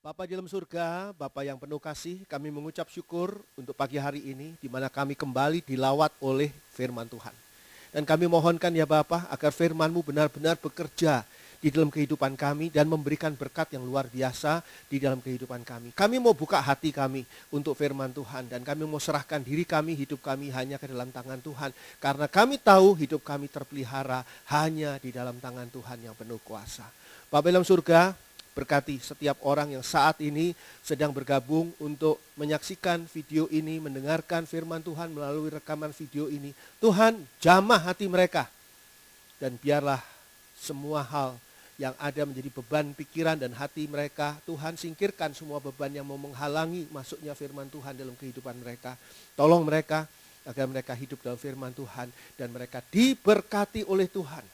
Bapak di dalam surga, Bapak yang penuh kasih, kami mengucap syukur untuk pagi hari ini di mana kami kembali dilawat oleh firman Tuhan. Dan kami mohonkan ya Bapak agar firman-Mu benar-benar bekerja di dalam kehidupan kami dan memberikan berkat yang luar biasa di dalam kehidupan kami. Kami mau buka hati kami untuk firman Tuhan dan kami mau serahkan diri kami, hidup kami hanya ke dalam tangan Tuhan. Karena kami tahu hidup kami terpelihara hanya di dalam tangan Tuhan yang penuh kuasa. Bapak dalam surga, berkati setiap orang yang saat ini sedang bergabung untuk menyaksikan video ini, mendengarkan firman Tuhan melalui rekaman video ini. Tuhan jamah hati mereka dan biarlah semua hal yang ada menjadi beban pikiran dan hati mereka. Tuhan singkirkan semua beban yang mau menghalangi masuknya firman Tuhan dalam kehidupan mereka. Tolong mereka agar mereka hidup dalam firman Tuhan dan mereka diberkati oleh Tuhan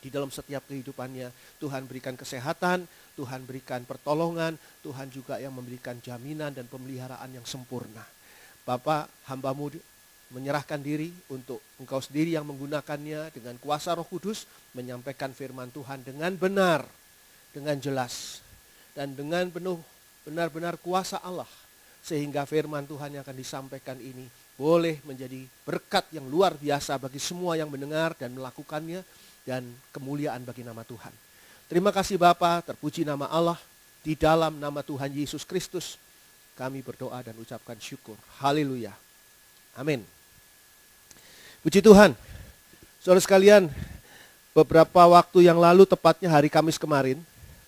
di dalam setiap kehidupannya. Tuhan berikan kesehatan, Tuhan berikan pertolongan, Tuhan juga yang memberikan jaminan dan pemeliharaan yang sempurna. Bapak, hambamu menyerahkan diri untuk engkau sendiri yang menggunakannya dengan kuasa roh kudus, menyampaikan firman Tuhan dengan benar, dengan jelas, dan dengan penuh benar-benar kuasa Allah. Sehingga firman Tuhan yang akan disampaikan ini boleh menjadi berkat yang luar biasa bagi semua yang mendengar dan melakukannya dan kemuliaan bagi nama Tuhan. Terima kasih Bapa, terpuji nama Allah di dalam nama Tuhan Yesus Kristus. Kami berdoa dan ucapkan syukur. Haleluya. Amin. Puji Tuhan. Saudara sekalian, beberapa waktu yang lalu tepatnya hari Kamis kemarin,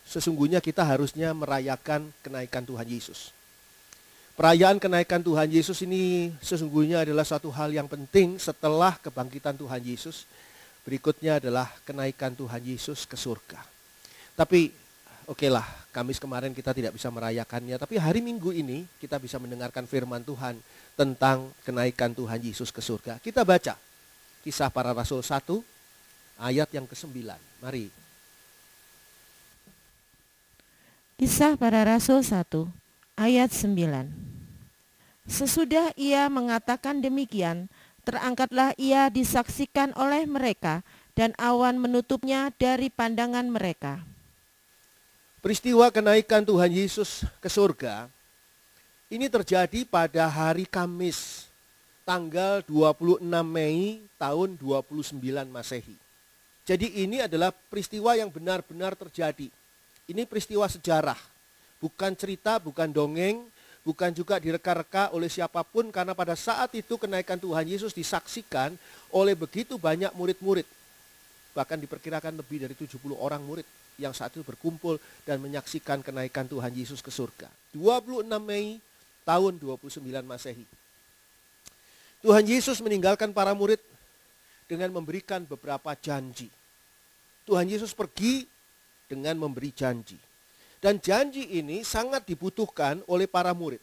sesungguhnya kita harusnya merayakan kenaikan Tuhan Yesus. Perayaan kenaikan Tuhan Yesus ini sesungguhnya adalah satu hal yang penting setelah kebangkitan Tuhan Yesus. Berikutnya adalah kenaikan Tuhan Yesus ke surga. Tapi oke okay lah, Kamis kemarin kita tidak bisa merayakannya, tapi hari Minggu ini kita bisa mendengarkan firman Tuhan tentang kenaikan Tuhan Yesus ke surga. Kita baca kisah para rasul 1 ayat yang ke-9. Mari. Kisah para rasul 1 ayat 9. Sesudah ia mengatakan demikian, terangkatlah ia disaksikan oleh mereka dan awan menutupnya dari pandangan mereka. Peristiwa kenaikan Tuhan Yesus ke surga ini terjadi pada hari Kamis tanggal 26 Mei tahun 29 Masehi. Jadi ini adalah peristiwa yang benar-benar terjadi. Ini peristiwa sejarah, bukan cerita, bukan dongeng, bukan juga direka-reka oleh siapapun karena pada saat itu kenaikan Tuhan Yesus disaksikan oleh begitu banyak murid-murid. Bahkan diperkirakan lebih dari 70 orang murid yang saat itu berkumpul dan menyaksikan kenaikan Tuhan Yesus ke surga. 26 Mei tahun 29 Masehi. Tuhan Yesus meninggalkan para murid dengan memberikan beberapa janji. Tuhan Yesus pergi dengan memberi janji. Dan janji ini sangat dibutuhkan oleh para murid.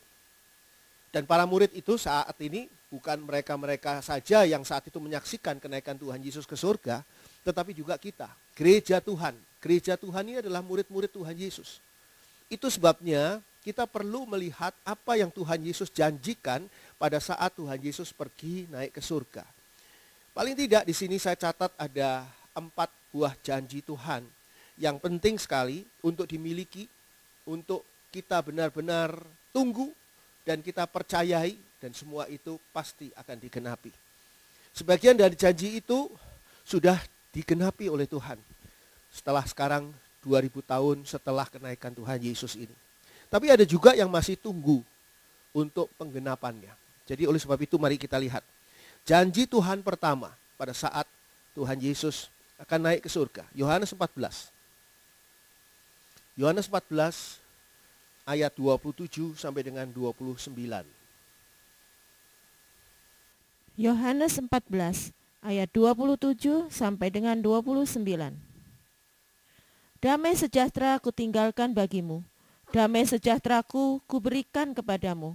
Dan para murid itu saat ini bukan mereka-mereka saja yang saat itu menyaksikan kenaikan Tuhan Yesus ke surga, tetapi juga kita, gereja Tuhan, Gereja Tuhan ini adalah murid-murid Tuhan Yesus. Itu sebabnya kita perlu melihat apa yang Tuhan Yesus janjikan pada saat Tuhan Yesus pergi naik ke surga. Paling tidak di sini saya catat ada empat buah janji Tuhan yang penting sekali untuk dimiliki, untuk kita benar-benar tunggu dan kita percayai dan semua itu pasti akan digenapi. Sebagian dari janji itu sudah digenapi oleh Tuhan setelah sekarang 2000 tahun setelah kenaikan Tuhan Yesus ini. Tapi ada juga yang masih tunggu untuk penggenapannya. Jadi oleh sebab itu mari kita lihat. Janji Tuhan pertama pada saat Tuhan Yesus akan naik ke surga. Yohanes 14. Yohanes 14 ayat 27 sampai dengan 29. Yohanes 14 ayat 27 sampai dengan 29. Damai sejahtera tinggalkan bagimu, damai sejahtera ku kuberikan kepadamu,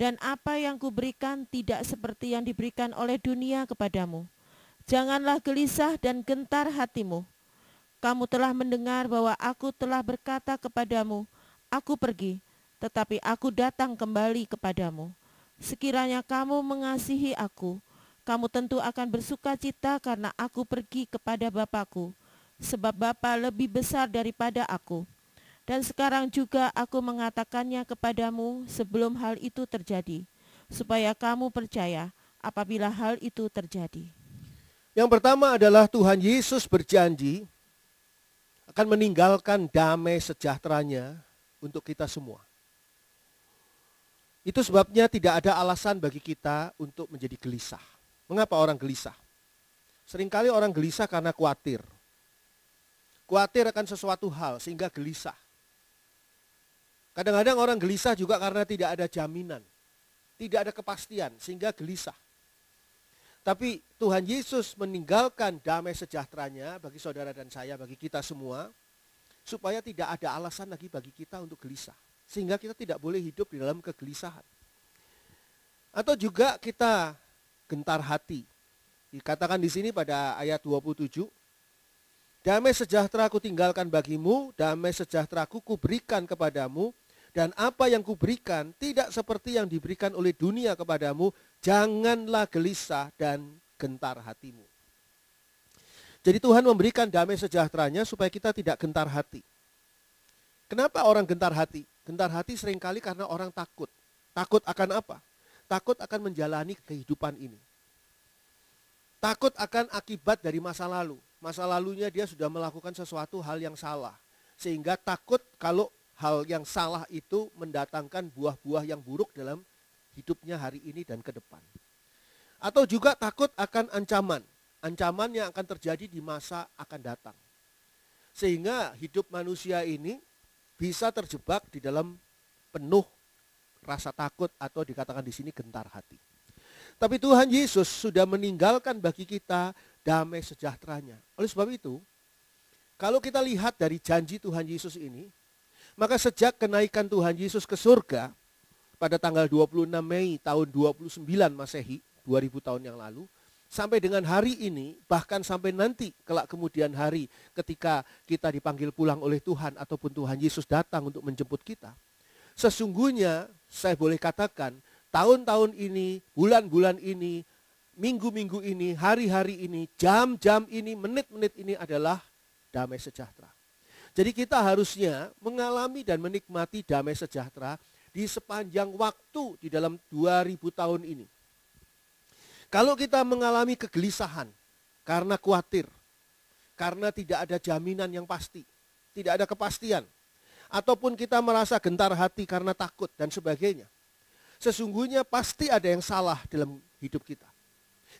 dan apa yang kuberikan tidak seperti yang diberikan oleh dunia kepadamu. Janganlah gelisah dan gentar hatimu. Kamu telah mendengar bahwa aku telah berkata kepadamu, aku pergi, tetapi aku datang kembali kepadamu. Sekiranya kamu mengasihi aku, kamu tentu akan bersuka cita karena aku pergi kepada Bapakku, sebab Bapa lebih besar daripada aku. Dan sekarang juga aku mengatakannya kepadamu sebelum hal itu terjadi, supaya kamu percaya apabila hal itu terjadi. Yang pertama adalah Tuhan Yesus berjanji akan meninggalkan damai sejahteranya untuk kita semua. Itu sebabnya tidak ada alasan bagi kita untuk menjadi gelisah. Mengapa orang gelisah? Seringkali orang gelisah karena khawatir, khawatir akan sesuatu hal sehingga gelisah. Kadang-kadang orang gelisah juga karena tidak ada jaminan, tidak ada kepastian sehingga gelisah. Tapi Tuhan Yesus meninggalkan damai sejahteranya bagi saudara dan saya, bagi kita semua, supaya tidak ada alasan lagi bagi kita untuk gelisah. Sehingga kita tidak boleh hidup di dalam kegelisahan. Atau juga kita gentar hati. Dikatakan di sini pada ayat 27, Damai sejahtera ku tinggalkan bagimu, damai sejahtera ku kuberikan kepadamu, dan apa yang kuberikan tidak seperti yang diberikan oleh dunia kepadamu, janganlah gelisah dan gentar hatimu. Jadi Tuhan memberikan damai sejahteranya supaya kita tidak gentar hati. Kenapa orang gentar hati? Gentar hati seringkali karena orang takut. Takut akan apa? Takut akan menjalani kehidupan ini. Takut akan akibat dari masa lalu masa lalunya dia sudah melakukan sesuatu hal yang salah. Sehingga takut kalau hal yang salah itu mendatangkan buah-buah yang buruk dalam hidupnya hari ini dan ke depan. Atau juga takut akan ancaman, ancaman yang akan terjadi di masa akan datang. Sehingga hidup manusia ini bisa terjebak di dalam penuh rasa takut atau dikatakan di sini gentar hati. Tapi Tuhan Yesus sudah meninggalkan bagi kita damai sejahteranya. Oleh sebab itu, kalau kita lihat dari janji Tuhan Yesus ini, maka sejak kenaikan Tuhan Yesus ke surga pada tanggal 26 Mei tahun 29 Masehi, 2000 tahun yang lalu, sampai dengan hari ini, bahkan sampai nanti kelak kemudian hari ketika kita dipanggil pulang oleh Tuhan ataupun Tuhan Yesus datang untuk menjemput kita. Sesungguhnya saya boleh katakan tahun-tahun ini, bulan-bulan ini, minggu-minggu ini, hari-hari ini, jam-jam ini, menit-menit ini adalah damai sejahtera. Jadi kita harusnya mengalami dan menikmati damai sejahtera di sepanjang waktu di dalam 2000 tahun ini. Kalau kita mengalami kegelisahan karena khawatir, karena tidak ada jaminan yang pasti, tidak ada kepastian, ataupun kita merasa gentar hati karena takut dan sebagainya, sesungguhnya pasti ada yang salah dalam hidup kita.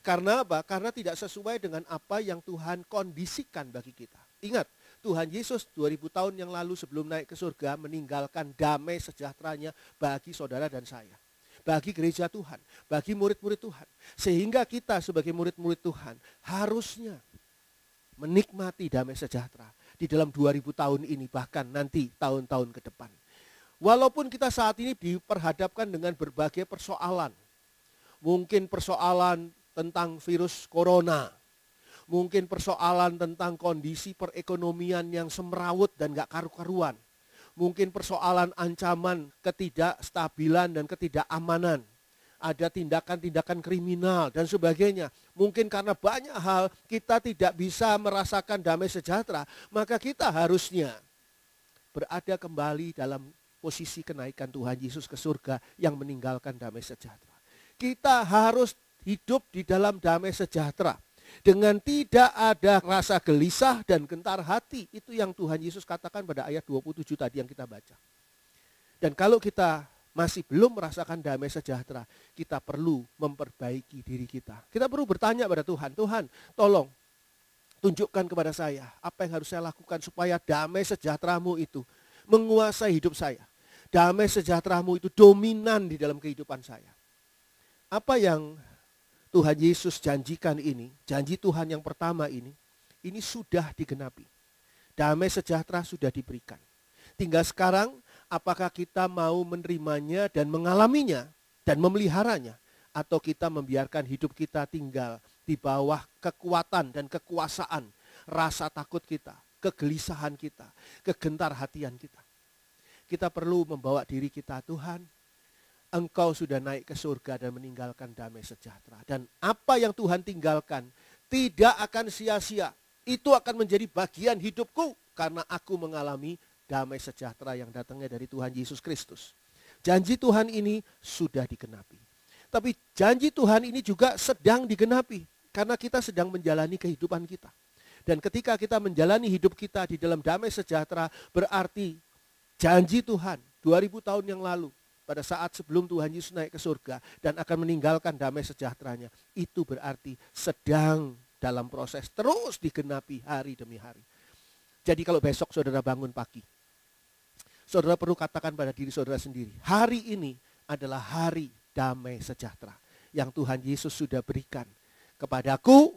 Karena apa? Karena tidak sesuai dengan apa yang Tuhan kondisikan bagi kita. Ingat, Tuhan Yesus 2000 tahun yang lalu sebelum naik ke surga meninggalkan damai sejahteranya bagi saudara dan saya. Bagi gereja Tuhan, bagi murid-murid Tuhan. Sehingga kita sebagai murid-murid Tuhan harusnya menikmati damai sejahtera di dalam 2000 tahun ini bahkan nanti tahun-tahun ke depan. Walaupun kita saat ini diperhadapkan dengan berbagai persoalan. Mungkin persoalan tentang virus corona. Mungkin persoalan tentang kondisi perekonomian yang semrawut dan gak karu-karuan. Mungkin persoalan ancaman ketidakstabilan dan ketidakamanan. Ada tindakan-tindakan kriminal dan sebagainya. Mungkin karena banyak hal kita tidak bisa merasakan damai sejahtera, maka kita harusnya berada kembali dalam posisi kenaikan Tuhan Yesus ke surga yang meninggalkan damai sejahtera. Kita harus hidup di dalam damai sejahtera. Dengan tidak ada rasa gelisah dan gentar hati. Itu yang Tuhan Yesus katakan pada ayat 27 tadi yang kita baca. Dan kalau kita masih belum merasakan damai sejahtera, kita perlu memperbaiki diri kita. Kita perlu bertanya pada Tuhan, Tuhan tolong tunjukkan kepada saya apa yang harus saya lakukan supaya damai sejahteramu itu menguasai hidup saya. Damai sejahteramu itu dominan di dalam kehidupan saya. Apa yang Tuhan Yesus janjikan ini, janji Tuhan yang pertama ini, ini sudah digenapi. Damai sejahtera sudah diberikan. Tinggal sekarang apakah kita mau menerimanya dan mengalaminya dan memeliharanya atau kita membiarkan hidup kita tinggal di bawah kekuatan dan kekuasaan rasa takut kita, kegelisahan kita, kegentar hatian kita. Kita perlu membawa diri kita Tuhan, engkau sudah naik ke surga dan meninggalkan damai sejahtera. Dan apa yang Tuhan tinggalkan tidak akan sia-sia. Itu akan menjadi bagian hidupku karena aku mengalami damai sejahtera yang datangnya dari Tuhan Yesus Kristus. Janji Tuhan ini sudah digenapi. Tapi janji Tuhan ini juga sedang digenapi karena kita sedang menjalani kehidupan kita. Dan ketika kita menjalani hidup kita di dalam damai sejahtera berarti janji Tuhan 2000 tahun yang lalu pada saat sebelum Tuhan Yesus naik ke surga dan akan meninggalkan damai sejahteranya. Itu berarti sedang dalam proses terus digenapi hari demi hari. Jadi kalau besok saudara bangun pagi, saudara perlu katakan pada diri saudara sendiri, hari ini adalah hari damai sejahtera yang Tuhan Yesus sudah berikan kepadaku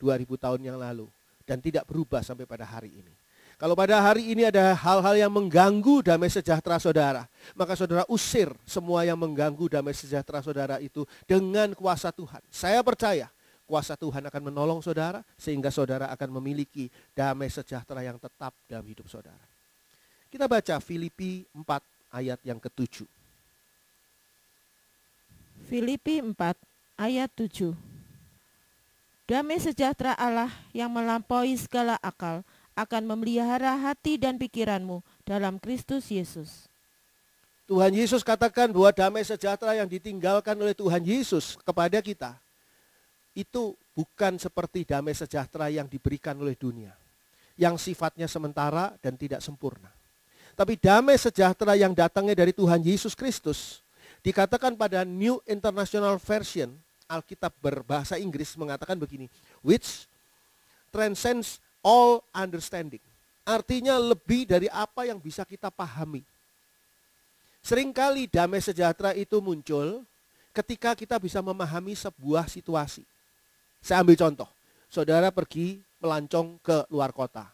2000 tahun yang lalu dan tidak berubah sampai pada hari ini. Kalau pada hari ini ada hal-hal yang mengganggu damai sejahtera saudara, maka saudara usir semua yang mengganggu damai sejahtera saudara itu dengan kuasa Tuhan. Saya percaya kuasa Tuhan akan menolong saudara sehingga saudara akan memiliki damai sejahtera yang tetap dalam hidup saudara. Kita baca Filipi 4 ayat yang ketujuh. Filipi 4 ayat 7. Damai sejahtera Allah yang melampaui segala akal akan memelihara hati dan pikiranmu dalam Kristus Yesus. Tuhan Yesus katakan bahwa damai sejahtera yang ditinggalkan oleh Tuhan Yesus kepada kita itu bukan seperti damai sejahtera yang diberikan oleh dunia yang sifatnya sementara dan tidak sempurna. Tapi damai sejahtera yang datangnya dari Tuhan Yesus Kristus dikatakan pada New International Version Alkitab berbahasa Inggris mengatakan begini, which transcends all understanding. Artinya lebih dari apa yang bisa kita pahami. Seringkali damai sejahtera itu muncul ketika kita bisa memahami sebuah situasi. Saya ambil contoh. Saudara pergi melancong ke luar kota.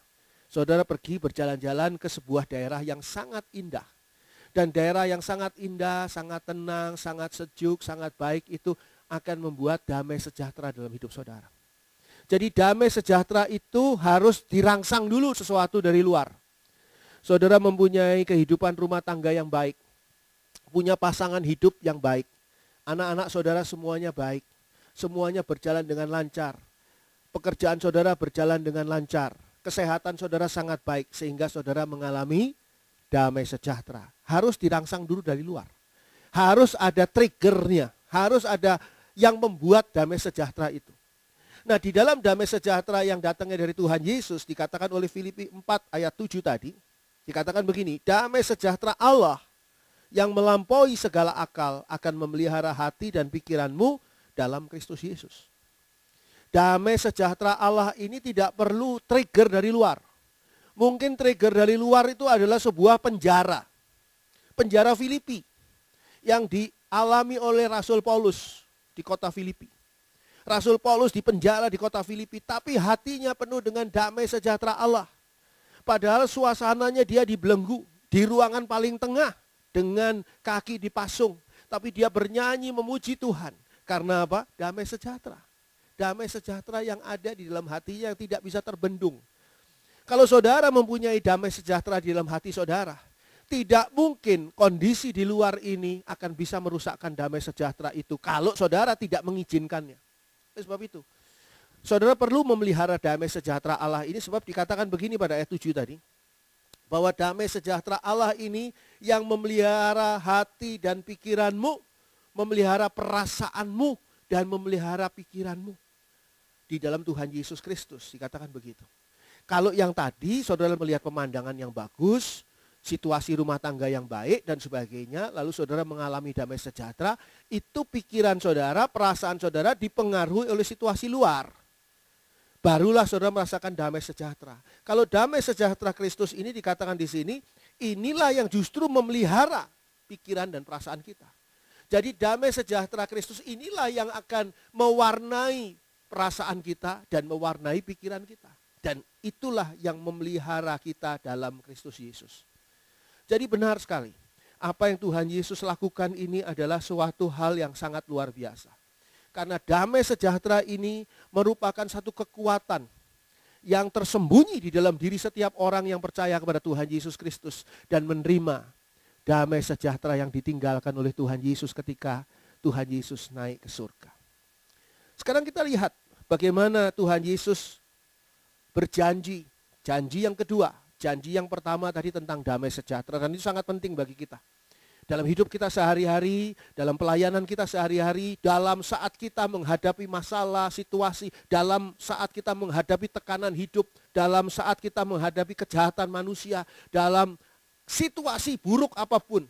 Saudara pergi berjalan-jalan ke sebuah daerah yang sangat indah. Dan daerah yang sangat indah, sangat tenang, sangat sejuk, sangat baik itu akan membuat damai sejahtera dalam hidup saudara. Jadi damai sejahtera itu harus dirangsang dulu sesuatu dari luar. Saudara mempunyai kehidupan rumah tangga yang baik. Punya pasangan hidup yang baik. Anak-anak saudara semuanya baik. Semuanya berjalan dengan lancar. Pekerjaan saudara berjalan dengan lancar. Kesehatan saudara sangat baik sehingga saudara mengalami damai sejahtera. Harus dirangsang dulu dari luar. Harus ada triggernya, harus ada yang membuat damai sejahtera itu. Nah, di dalam damai sejahtera yang datangnya dari Tuhan Yesus dikatakan oleh Filipi 4 ayat 7 tadi, dikatakan begini, damai sejahtera Allah yang melampaui segala akal akan memelihara hati dan pikiranmu dalam Kristus Yesus. Damai sejahtera Allah ini tidak perlu trigger dari luar. Mungkin trigger dari luar itu adalah sebuah penjara. Penjara Filipi yang dialami oleh Rasul Paulus di kota Filipi Rasul Paulus di penjara di kota Filipi, tapi hatinya penuh dengan damai sejahtera Allah. Padahal suasananya dia dibelenggu, di ruangan paling tengah dengan kaki dipasung. Tapi dia bernyanyi memuji Tuhan. Karena apa? Damai sejahtera. Damai sejahtera yang ada di dalam hatinya yang tidak bisa terbendung. Kalau saudara mempunyai damai sejahtera di dalam hati saudara, tidak mungkin kondisi di luar ini akan bisa merusakkan damai sejahtera itu kalau saudara tidak mengizinkannya. Oleh sebab itu, saudara perlu memelihara damai sejahtera Allah ini sebab dikatakan begini pada ayat 7 tadi. Bahwa damai sejahtera Allah ini yang memelihara hati dan pikiranmu, memelihara perasaanmu, dan memelihara pikiranmu. Di dalam Tuhan Yesus Kristus dikatakan begitu. Kalau yang tadi saudara melihat pemandangan yang bagus, situasi rumah tangga yang baik dan sebagainya, lalu saudara mengalami damai sejahtera, itu pikiran saudara, perasaan saudara dipengaruhi oleh situasi luar. Barulah saudara merasakan damai sejahtera. Kalau damai sejahtera Kristus ini dikatakan di sini, inilah yang justru memelihara pikiran dan perasaan kita. Jadi damai sejahtera Kristus inilah yang akan mewarnai perasaan kita dan mewarnai pikiran kita. Dan itulah yang memelihara kita dalam Kristus Yesus. Jadi benar sekali. Apa yang Tuhan Yesus lakukan ini adalah suatu hal yang sangat luar biasa. Karena damai sejahtera ini merupakan satu kekuatan yang tersembunyi di dalam diri setiap orang yang percaya kepada Tuhan Yesus Kristus dan menerima damai sejahtera yang ditinggalkan oleh Tuhan Yesus ketika Tuhan Yesus naik ke surga. Sekarang kita lihat bagaimana Tuhan Yesus berjanji, janji yang kedua janji yang pertama tadi tentang damai sejahtera dan itu sangat penting bagi kita. Dalam hidup kita sehari-hari, dalam pelayanan kita sehari-hari, dalam saat kita menghadapi masalah, situasi, dalam saat kita menghadapi tekanan hidup, dalam saat kita menghadapi kejahatan manusia, dalam situasi buruk apapun,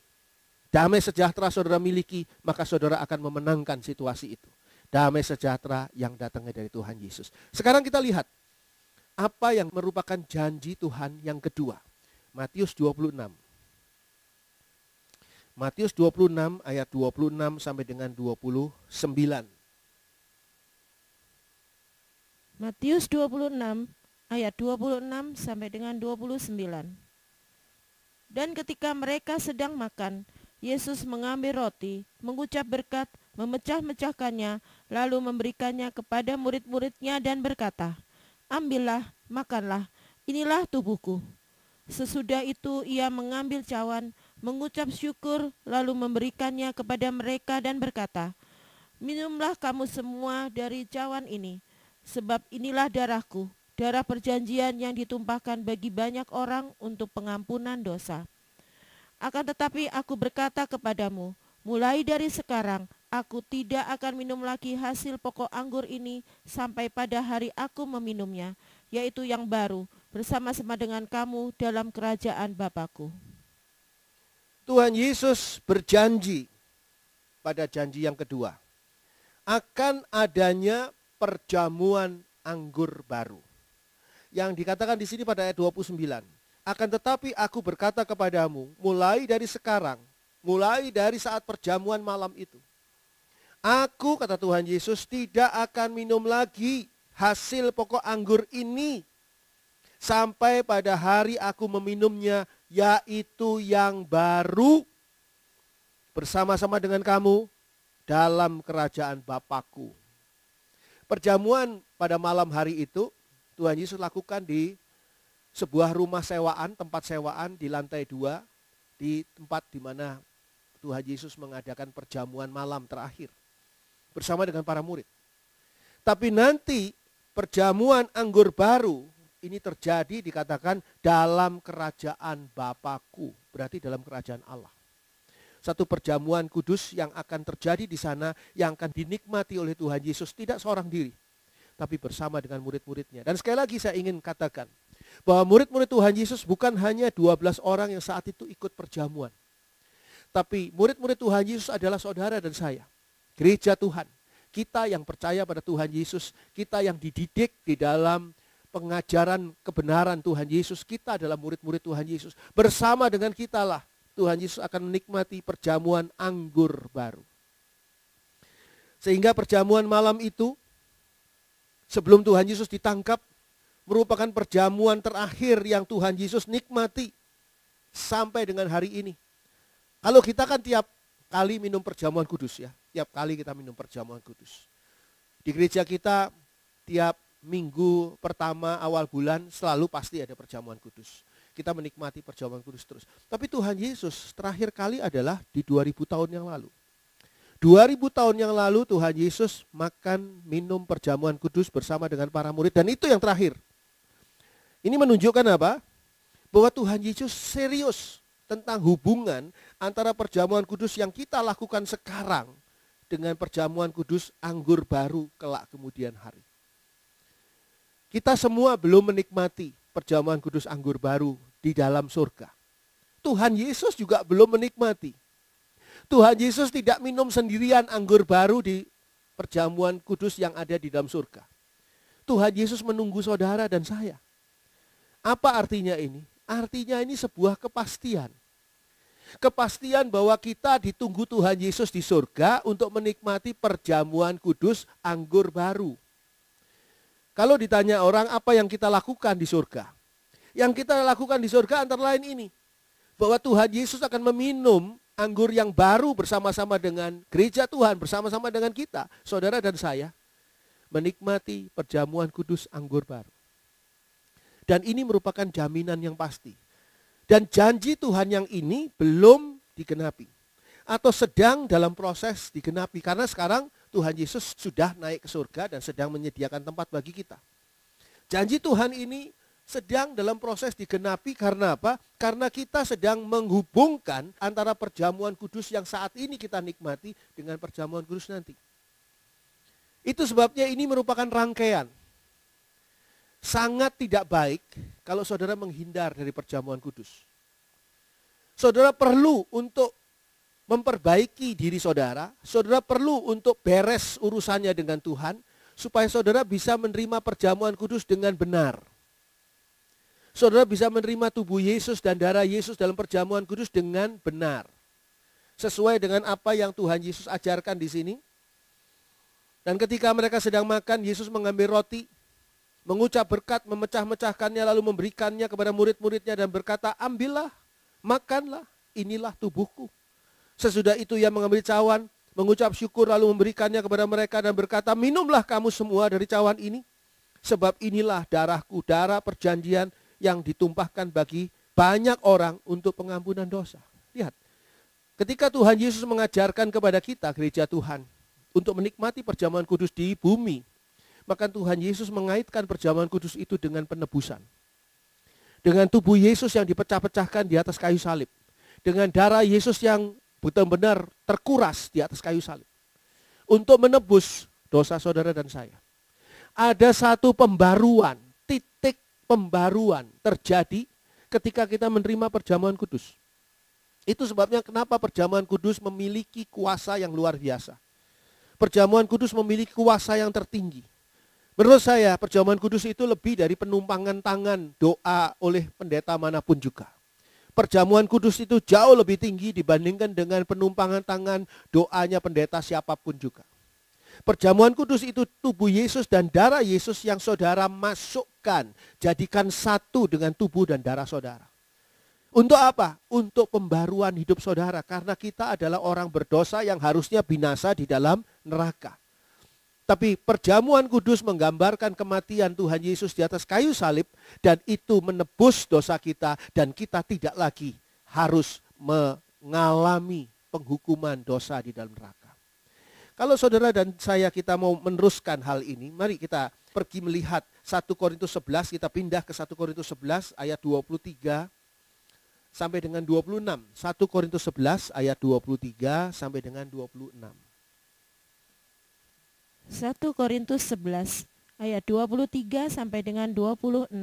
damai sejahtera saudara miliki, maka saudara akan memenangkan situasi itu. Damai sejahtera yang datangnya dari Tuhan Yesus. Sekarang kita lihat apa yang merupakan janji Tuhan yang kedua. Matius 26. Matius 26 ayat 26 sampai dengan 29. Matius 26 ayat 26 sampai dengan 29. Dan ketika mereka sedang makan, Yesus mengambil roti, mengucap berkat, memecah-mecahkannya, lalu memberikannya kepada murid-muridnya dan berkata, Ambillah, makanlah, inilah tubuhku. Sesudah itu ia mengambil cawan, mengucap syukur, lalu memberikannya kepada mereka dan berkata, Minumlah kamu semua dari cawan ini, sebab inilah darahku, darah perjanjian yang ditumpahkan bagi banyak orang untuk pengampunan dosa. Akan tetapi aku berkata kepadamu, mulai dari sekarang Aku tidak akan minum lagi hasil pokok anggur ini sampai pada hari aku meminumnya, yaitu yang baru, bersama-sama dengan kamu dalam kerajaan Bapakku. Tuhan Yesus berjanji pada janji yang kedua, akan adanya perjamuan anggur baru. Yang dikatakan di sini pada ayat 29, akan tetapi aku berkata kepadamu, mulai dari sekarang, mulai dari saat perjamuan malam itu, Aku, kata Tuhan Yesus, tidak akan minum lagi hasil pokok anggur ini sampai pada hari aku meminumnya, yaitu yang baru bersama-sama dengan kamu dalam kerajaan Bapakku. Perjamuan pada malam hari itu Tuhan Yesus lakukan di sebuah rumah sewaan, tempat sewaan di lantai dua, di tempat di mana Tuhan Yesus mengadakan perjamuan malam terakhir bersama dengan para murid. Tapi nanti perjamuan anggur baru ini terjadi dikatakan dalam kerajaan Bapakku, berarti dalam kerajaan Allah. Satu perjamuan kudus yang akan terjadi di sana yang akan dinikmati oleh Tuhan Yesus tidak seorang diri, tapi bersama dengan murid-muridnya. Dan sekali lagi saya ingin katakan bahwa murid-murid Tuhan Yesus bukan hanya 12 orang yang saat itu ikut perjamuan. Tapi murid-murid Tuhan Yesus adalah saudara dan saya gereja Tuhan. Kita yang percaya pada Tuhan Yesus, kita yang dididik di dalam pengajaran kebenaran Tuhan Yesus, kita adalah murid-murid Tuhan Yesus. Bersama dengan kitalah Tuhan Yesus akan menikmati perjamuan anggur baru. Sehingga perjamuan malam itu sebelum Tuhan Yesus ditangkap merupakan perjamuan terakhir yang Tuhan Yesus nikmati sampai dengan hari ini. Kalau kita kan tiap kali minum perjamuan kudus ya tiap kali kita minum perjamuan kudus. Di gereja kita tiap minggu pertama awal bulan selalu pasti ada perjamuan kudus. Kita menikmati perjamuan kudus terus. Tapi Tuhan Yesus terakhir kali adalah di 2000 tahun yang lalu. 2000 tahun yang lalu Tuhan Yesus makan minum perjamuan kudus bersama dengan para murid dan itu yang terakhir. Ini menunjukkan apa? Bahwa Tuhan Yesus serius tentang hubungan antara perjamuan kudus yang kita lakukan sekarang dengan perjamuan kudus anggur baru kelak kemudian hari. Kita semua belum menikmati perjamuan kudus anggur baru di dalam surga. Tuhan Yesus juga belum menikmati. Tuhan Yesus tidak minum sendirian anggur baru di perjamuan kudus yang ada di dalam surga. Tuhan Yesus menunggu saudara dan saya. Apa artinya ini? Artinya ini sebuah kepastian Kepastian bahwa kita ditunggu Tuhan Yesus di surga untuk menikmati perjamuan kudus anggur baru. Kalau ditanya orang apa yang kita lakukan di surga? Yang kita lakukan di surga antara lain ini. Bahwa Tuhan Yesus akan meminum anggur yang baru bersama-sama dengan gereja Tuhan, bersama-sama dengan kita, saudara dan saya. Menikmati perjamuan kudus anggur baru. Dan ini merupakan jaminan yang pasti dan janji Tuhan yang ini belum digenapi. Atau sedang dalam proses digenapi. Karena sekarang Tuhan Yesus sudah naik ke surga dan sedang menyediakan tempat bagi kita. Janji Tuhan ini sedang dalam proses digenapi karena apa? Karena kita sedang menghubungkan antara perjamuan kudus yang saat ini kita nikmati dengan perjamuan kudus nanti. Itu sebabnya ini merupakan rangkaian. Sangat tidak baik kalau saudara menghindar dari perjamuan kudus. Saudara perlu untuk memperbaiki diri saudara, saudara perlu untuk beres urusannya dengan Tuhan, supaya saudara bisa menerima perjamuan kudus dengan benar. Saudara bisa menerima tubuh Yesus dan darah Yesus dalam perjamuan kudus dengan benar. Sesuai dengan apa yang Tuhan Yesus ajarkan di sini. Dan ketika mereka sedang makan, Yesus mengambil roti, mengucap berkat, memecah-mecahkannya lalu memberikannya kepada murid-muridnya dan berkata, ambillah, makanlah, inilah tubuhku. Sesudah itu ia mengambil cawan, mengucap syukur lalu memberikannya kepada mereka dan berkata, minumlah kamu semua dari cawan ini, sebab inilah darahku, darah perjanjian yang ditumpahkan bagi banyak orang untuk pengampunan dosa. Lihat, ketika Tuhan Yesus mengajarkan kepada kita gereja Tuhan untuk menikmati perjamuan kudus di bumi, Bahkan Tuhan Yesus mengaitkan perjamuan kudus itu dengan penebusan. Dengan tubuh Yesus yang dipecah-pecahkan di atas kayu salib. Dengan darah Yesus yang benar-benar terkuras di atas kayu salib. Untuk menebus dosa saudara dan saya. Ada satu pembaruan, titik pembaruan terjadi ketika kita menerima perjamuan kudus. Itu sebabnya kenapa perjamuan kudus memiliki kuasa yang luar biasa. Perjamuan kudus memiliki kuasa yang tertinggi. Menurut saya perjamuan kudus itu lebih dari penumpangan tangan doa oleh pendeta manapun juga. Perjamuan kudus itu jauh lebih tinggi dibandingkan dengan penumpangan tangan doanya pendeta siapapun juga. Perjamuan kudus itu tubuh Yesus dan darah Yesus yang saudara masukkan. Jadikan satu dengan tubuh dan darah saudara. Untuk apa? Untuk pembaruan hidup saudara. Karena kita adalah orang berdosa yang harusnya binasa di dalam neraka. Tapi perjamuan kudus menggambarkan kematian Tuhan Yesus di atas kayu salib dan itu menebus dosa kita dan kita tidak lagi harus mengalami penghukuman dosa di dalam neraka. Kalau saudara dan saya kita mau meneruskan hal ini, mari kita pergi melihat 1 Korintus 11, kita pindah ke 1 Korintus 11 ayat 23 sampai dengan 26. 1 Korintus 11 ayat 23 sampai dengan 26. 1 Korintus 11 ayat 23 sampai dengan 26.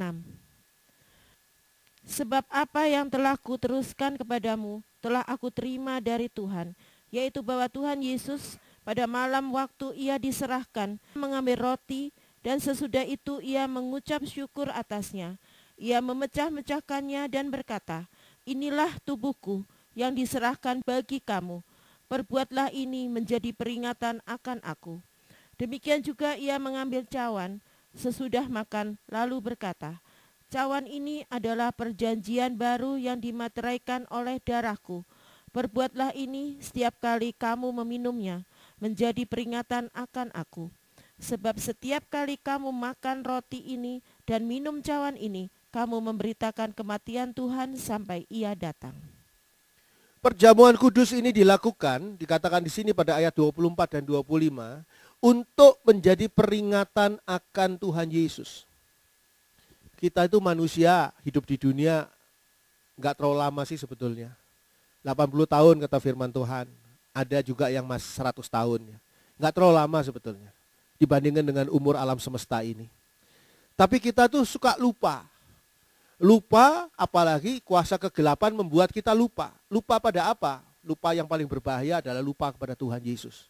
Sebab apa yang telah kuteruskan kepadamu telah aku terima dari Tuhan, yaitu bahwa Tuhan Yesus pada malam waktu ia diserahkan mengambil roti dan sesudah itu ia mengucap syukur atasnya. Ia memecah-mecahkannya dan berkata, Inilah tubuhku yang diserahkan bagi kamu. Perbuatlah ini menjadi peringatan akan aku. Demikian juga ia mengambil cawan sesudah makan lalu berkata, Cawan ini adalah perjanjian baru yang dimateraikan oleh darahku. Perbuatlah ini setiap kali kamu meminumnya, menjadi peringatan akan aku. Sebab setiap kali kamu makan roti ini dan minum cawan ini, kamu memberitakan kematian Tuhan sampai ia datang. Perjamuan kudus ini dilakukan, dikatakan di sini pada ayat 24 dan 25, untuk menjadi peringatan akan Tuhan Yesus. Kita itu manusia hidup di dunia nggak terlalu lama sih sebetulnya. 80 tahun kata firman Tuhan. Ada juga yang masih 100 tahun. Ya. Nggak terlalu lama sebetulnya. Dibandingkan dengan umur alam semesta ini. Tapi kita tuh suka lupa. Lupa apalagi kuasa kegelapan membuat kita lupa. Lupa pada apa? Lupa yang paling berbahaya adalah lupa kepada Tuhan Yesus.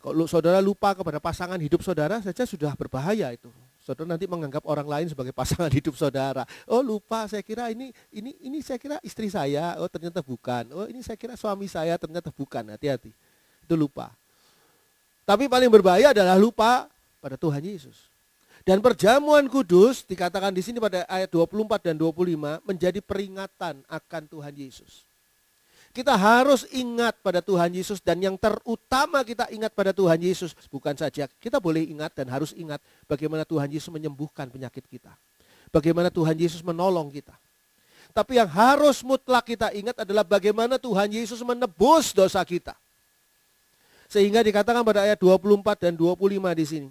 Kalau saudara lupa kepada pasangan hidup saudara saja sudah berbahaya itu. Saudara nanti menganggap orang lain sebagai pasangan hidup saudara. Oh lupa, saya kira ini ini ini saya kira istri saya. Oh ternyata bukan. Oh ini saya kira suami saya ternyata bukan. Hati-hati. Itu lupa. Tapi paling berbahaya adalah lupa pada Tuhan Yesus. Dan perjamuan kudus dikatakan di sini pada ayat 24 dan 25 menjadi peringatan akan Tuhan Yesus. Kita harus ingat pada Tuhan Yesus dan yang terutama kita ingat pada Tuhan Yesus. Bukan saja kita boleh ingat dan harus ingat bagaimana Tuhan Yesus menyembuhkan penyakit kita. Bagaimana Tuhan Yesus menolong kita. Tapi yang harus mutlak kita ingat adalah bagaimana Tuhan Yesus menebus dosa kita. Sehingga dikatakan pada ayat 24 dan 25 di sini.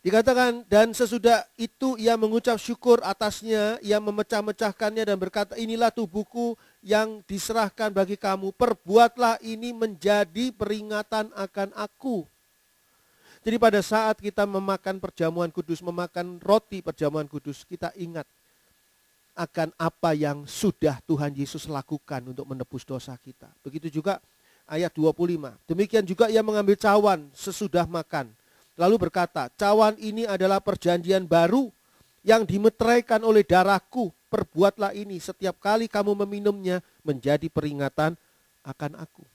Dikatakan, dan sesudah itu ia mengucap syukur atasnya, ia memecah-mecahkannya dan berkata, inilah tubuhku yang diserahkan bagi kamu, perbuatlah ini menjadi peringatan akan aku. Jadi pada saat kita memakan perjamuan kudus, memakan roti perjamuan kudus, kita ingat akan apa yang sudah Tuhan Yesus lakukan untuk menebus dosa kita. Begitu juga ayat 25. Demikian juga ia mengambil cawan sesudah makan. Lalu berkata, cawan ini adalah perjanjian baru yang dimeteraikan oleh darahku perbuatlah ini setiap kali kamu meminumnya menjadi peringatan akan aku.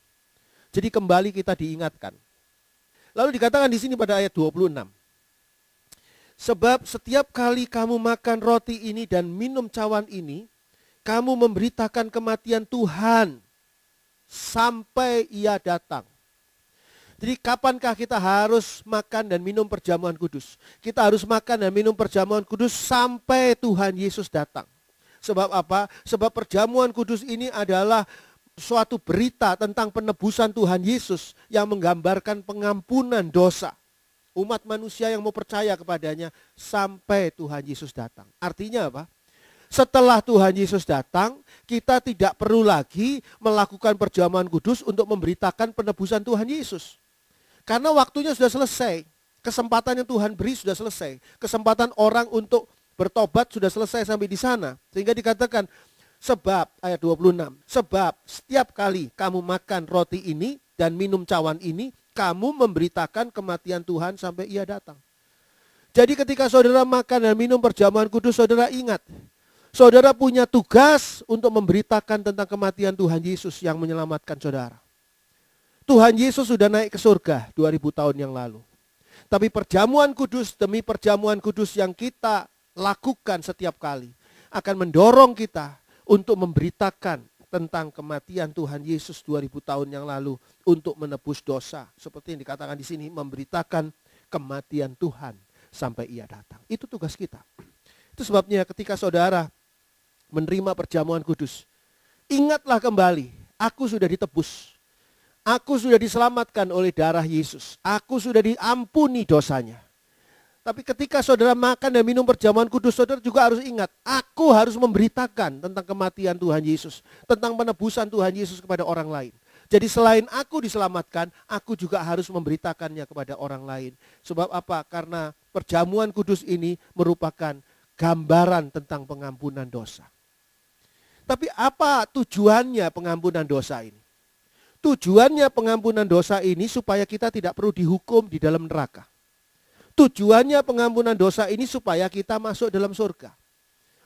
Jadi kembali kita diingatkan. Lalu dikatakan di sini pada ayat 26. Sebab setiap kali kamu makan roti ini dan minum cawan ini, kamu memberitakan kematian Tuhan sampai ia datang. Jadi kapankah kita harus makan dan minum perjamuan kudus? Kita harus makan dan minum perjamuan kudus sampai Tuhan Yesus datang. Sebab apa? Sebab perjamuan kudus ini adalah suatu berita tentang penebusan Tuhan Yesus yang menggambarkan pengampunan dosa. Umat manusia yang mau percaya kepadanya sampai Tuhan Yesus datang. Artinya apa? Setelah Tuhan Yesus datang, kita tidak perlu lagi melakukan perjamuan kudus untuk memberitakan penebusan Tuhan Yesus. Karena waktunya sudah selesai. Kesempatan yang Tuhan beri sudah selesai. Kesempatan orang untuk bertobat sudah selesai sampai di sana. Sehingga dikatakan sebab ayat 26, sebab setiap kali kamu makan roti ini dan minum cawan ini, kamu memberitakan kematian Tuhan sampai ia datang. Jadi ketika saudara makan dan minum perjamuan kudus, saudara ingat, saudara punya tugas untuk memberitakan tentang kematian Tuhan Yesus yang menyelamatkan saudara. Tuhan Yesus sudah naik ke surga 2000 tahun yang lalu. Tapi perjamuan kudus demi perjamuan kudus yang kita lakukan setiap kali akan mendorong kita untuk memberitakan tentang kematian Tuhan Yesus 2000 tahun yang lalu untuk menebus dosa. Seperti yang dikatakan di sini, memberitakan kematian Tuhan sampai ia datang. Itu tugas kita. Itu sebabnya ketika saudara menerima perjamuan kudus, ingatlah kembali, aku sudah ditebus. Aku sudah diselamatkan oleh darah Yesus. Aku sudah diampuni dosanya. Tapi ketika saudara makan dan minum perjamuan kudus, saudara juga harus ingat, aku harus memberitakan tentang kematian Tuhan Yesus, tentang penebusan Tuhan Yesus kepada orang lain. Jadi selain aku diselamatkan, aku juga harus memberitakannya kepada orang lain. Sebab apa? Karena perjamuan kudus ini merupakan gambaran tentang pengampunan dosa. Tapi apa tujuannya pengampunan dosa ini? Tujuannya pengampunan dosa ini supaya kita tidak perlu dihukum di dalam neraka. Tujuannya pengampunan dosa ini supaya kita masuk dalam surga.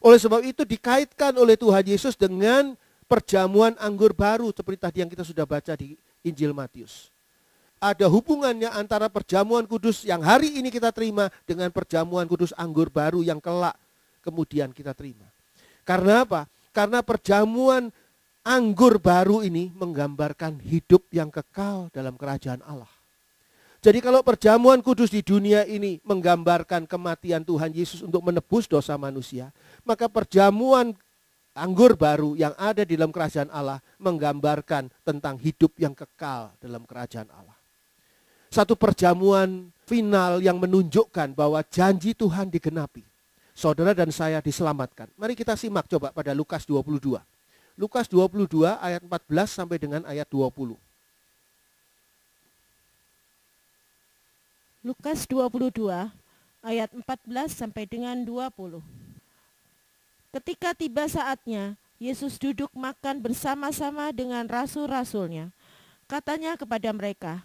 Oleh sebab itu dikaitkan oleh Tuhan Yesus dengan perjamuan anggur baru seperti tadi yang kita sudah baca di Injil Matius. Ada hubungannya antara perjamuan kudus yang hari ini kita terima dengan perjamuan kudus anggur baru yang kelak kemudian kita terima. Karena apa? Karena perjamuan anggur baru ini menggambarkan hidup yang kekal dalam kerajaan Allah. Jadi kalau perjamuan kudus di dunia ini menggambarkan kematian Tuhan Yesus untuk menebus dosa manusia, maka perjamuan anggur baru yang ada di dalam kerajaan Allah menggambarkan tentang hidup yang kekal dalam kerajaan Allah. Satu perjamuan final yang menunjukkan bahwa janji Tuhan digenapi. Saudara dan saya diselamatkan. Mari kita simak coba pada Lukas 22. Lukas 22 ayat 14 sampai dengan ayat 20. Lukas 22 ayat 14 sampai dengan 20. Ketika tiba saatnya, Yesus duduk makan bersama-sama dengan rasul-rasulnya. Katanya kepada mereka,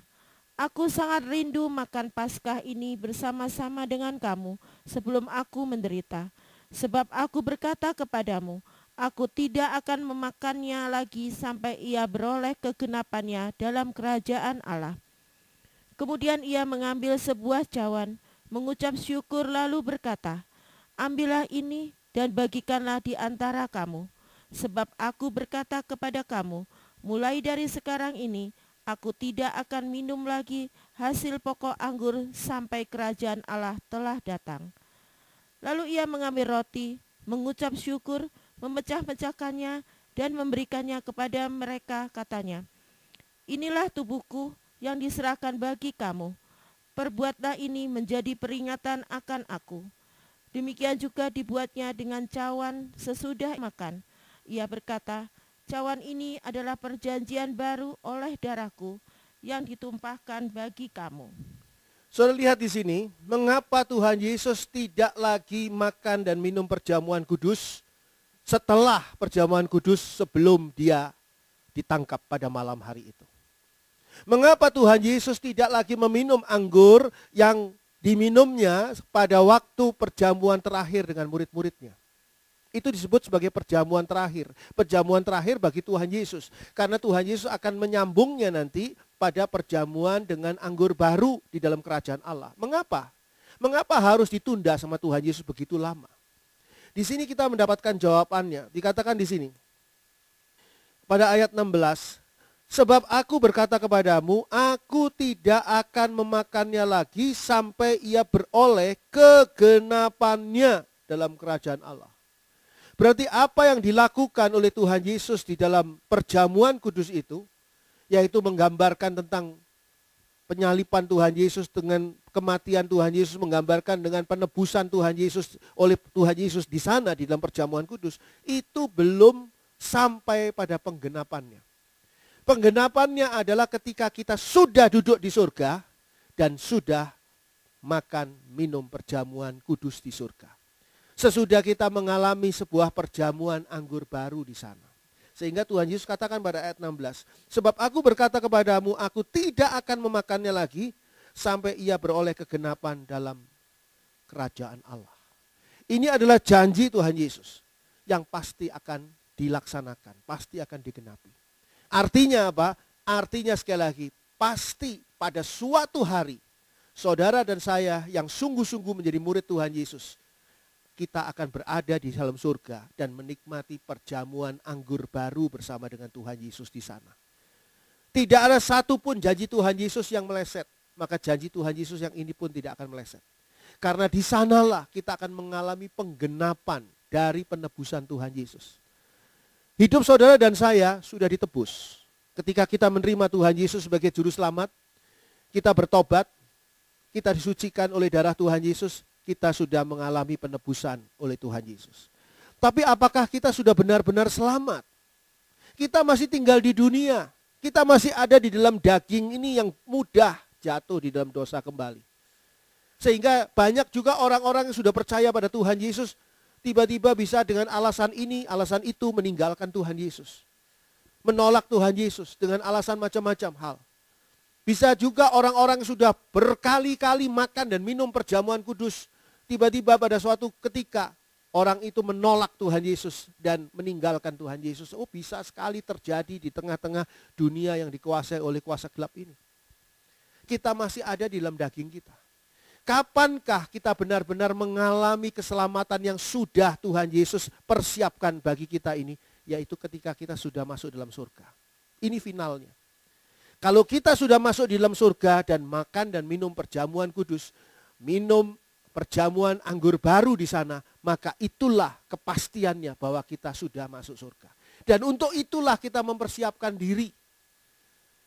Aku sangat rindu makan Paskah ini bersama-sama dengan kamu sebelum aku menderita. Sebab aku berkata kepadamu, aku tidak akan memakannya lagi sampai ia beroleh kegenapannya dalam kerajaan Allah. Kemudian ia mengambil sebuah cawan, mengucap syukur lalu berkata, Ambillah ini dan bagikanlah di antara kamu, sebab aku berkata kepada kamu, mulai dari sekarang ini, aku tidak akan minum lagi hasil pokok anggur sampai kerajaan Allah telah datang. Lalu ia mengambil roti, mengucap syukur, memecah mecahkannya dan memberikannya kepada mereka katanya, Inilah tubuhku yang diserahkan bagi kamu. Perbuatlah ini menjadi peringatan akan aku. Demikian juga dibuatnya dengan cawan sesudah makan. Ia berkata, cawan ini adalah perjanjian baru oleh darahku yang ditumpahkan bagi kamu. Saudara lihat di sini, mengapa Tuhan Yesus tidak lagi makan dan minum perjamuan kudus setelah perjamuan kudus sebelum dia ditangkap pada malam hari itu. Mengapa Tuhan Yesus tidak lagi meminum anggur yang diminumnya pada waktu perjamuan terakhir dengan murid-muridnya? Itu disebut sebagai perjamuan terakhir. Perjamuan terakhir bagi Tuhan Yesus. Karena Tuhan Yesus akan menyambungnya nanti pada perjamuan dengan anggur baru di dalam kerajaan Allah. Mengapa? Mengapa harus ditunda sama Tuhan Yesus begitu lama? Di sini kita mendapatkan jawabannya. Dikatakan di sini. Pada ayat 16, Sebab aku berkata kepadamu, aku tidak akan memakannya lagi sampai ia beroleh kegenapannya dalam kerajaan Allah. Berarti apa yang dilakukan oleh Tuhan Yesus di dalam perjamuan kudus itu, yaitu menggambarkan tentang penyalipan Tuhan Yesus dengan kematian Tuhan Yesus, menggambarkan dengan penebusan Tuhan Yesus oleh Tuhan Yesus di sana di dalam perjamuan kudus, itu belum sampai pada penggenapannya. Penggenapannya adalah ketika kita sudah duduk di surga dan sudah makan minum perjamuan kudus di surga. Sesudah kita mengalami sebuah perjamuan anggur baru di sana. Sehingga Tuhan Yesus katakan pada ayat 16, sebab aku berkata kepadamu, aku tidak akan memakannya lagi sampai ia beroleh kegenapan dalam kerajaan Allah. Ini adalah janji Tuhan Yesus yang pasti akan dilaksanakan, pasti akan digenapi. Artinya apa? Artinya sekali lagi, pasti pada suatu hari, saudara dan saya yang sungguh-sungguh menjadi murid Tuhan Yesus, kita akan berada di dalam surga dan menikmati perjamuan anggur baru bersama dengan Tuhan Yesus di sana. Tidak ada satupun janji Tuhan Yesus yang meleset. Maka janji Tuhan Yesus yang ini pun tidak akan meleset. Karena di sanalah kita akan mengalami penggenapan dari penebusan Tuhan Yesus. Hidup saudara dan saya sudah ditebus. Ketika kita menerima Tuhan Yesus sebagai juru selamat, kita bertobat, kita disucikan oleh darah Tuhan Yesus, kita sudah mengalami penebusan oleh Tuhan Yesus. Tapi apakah kita sudah benar-benar selamat? Kita masih tinggal di dunia. Kita masih ada di dalam daging ini yang mudah jatuh di dalam dosa kembali. Sehingga banyak juga orang-orang yang sudah percaya pada Tuhan Yesus tiba-tiba bisa dengan alasan ini, alasan itu meninggalkan Tuhan Yesus. Menolak Tuhan Yesus dengan alasan macam-macam hal. Bisa juga orang-orang sudah berkali-kali makan dan minum perjamuan kudus. Tiba-tiba pada suatu ketika orang itu menolak Tuhan Yesus dan meninggalkan Tuhan Yesus. Oh bisa sekali terjadi di tengah-tengah dunia yang dikuasai oleh kuasa gelap ini. Kita masih ada di dalam daging kita Kapankah kita benar-benar mengalami keselamatan yang sudah Tuhan Yesus persiapkan bagi kita ini? Yaitu ketika kita sudah masuk dalam surga. Ini finalnya. Kalau kita sudah masuk di dalam surga dan makan dan minum perjamuan kudus, minum perjamuan anggur baru di sana, maka itulah kepastiannya bahwa kita sudah masuk surga. Dan untuk itulah kita mempersiapkan diri.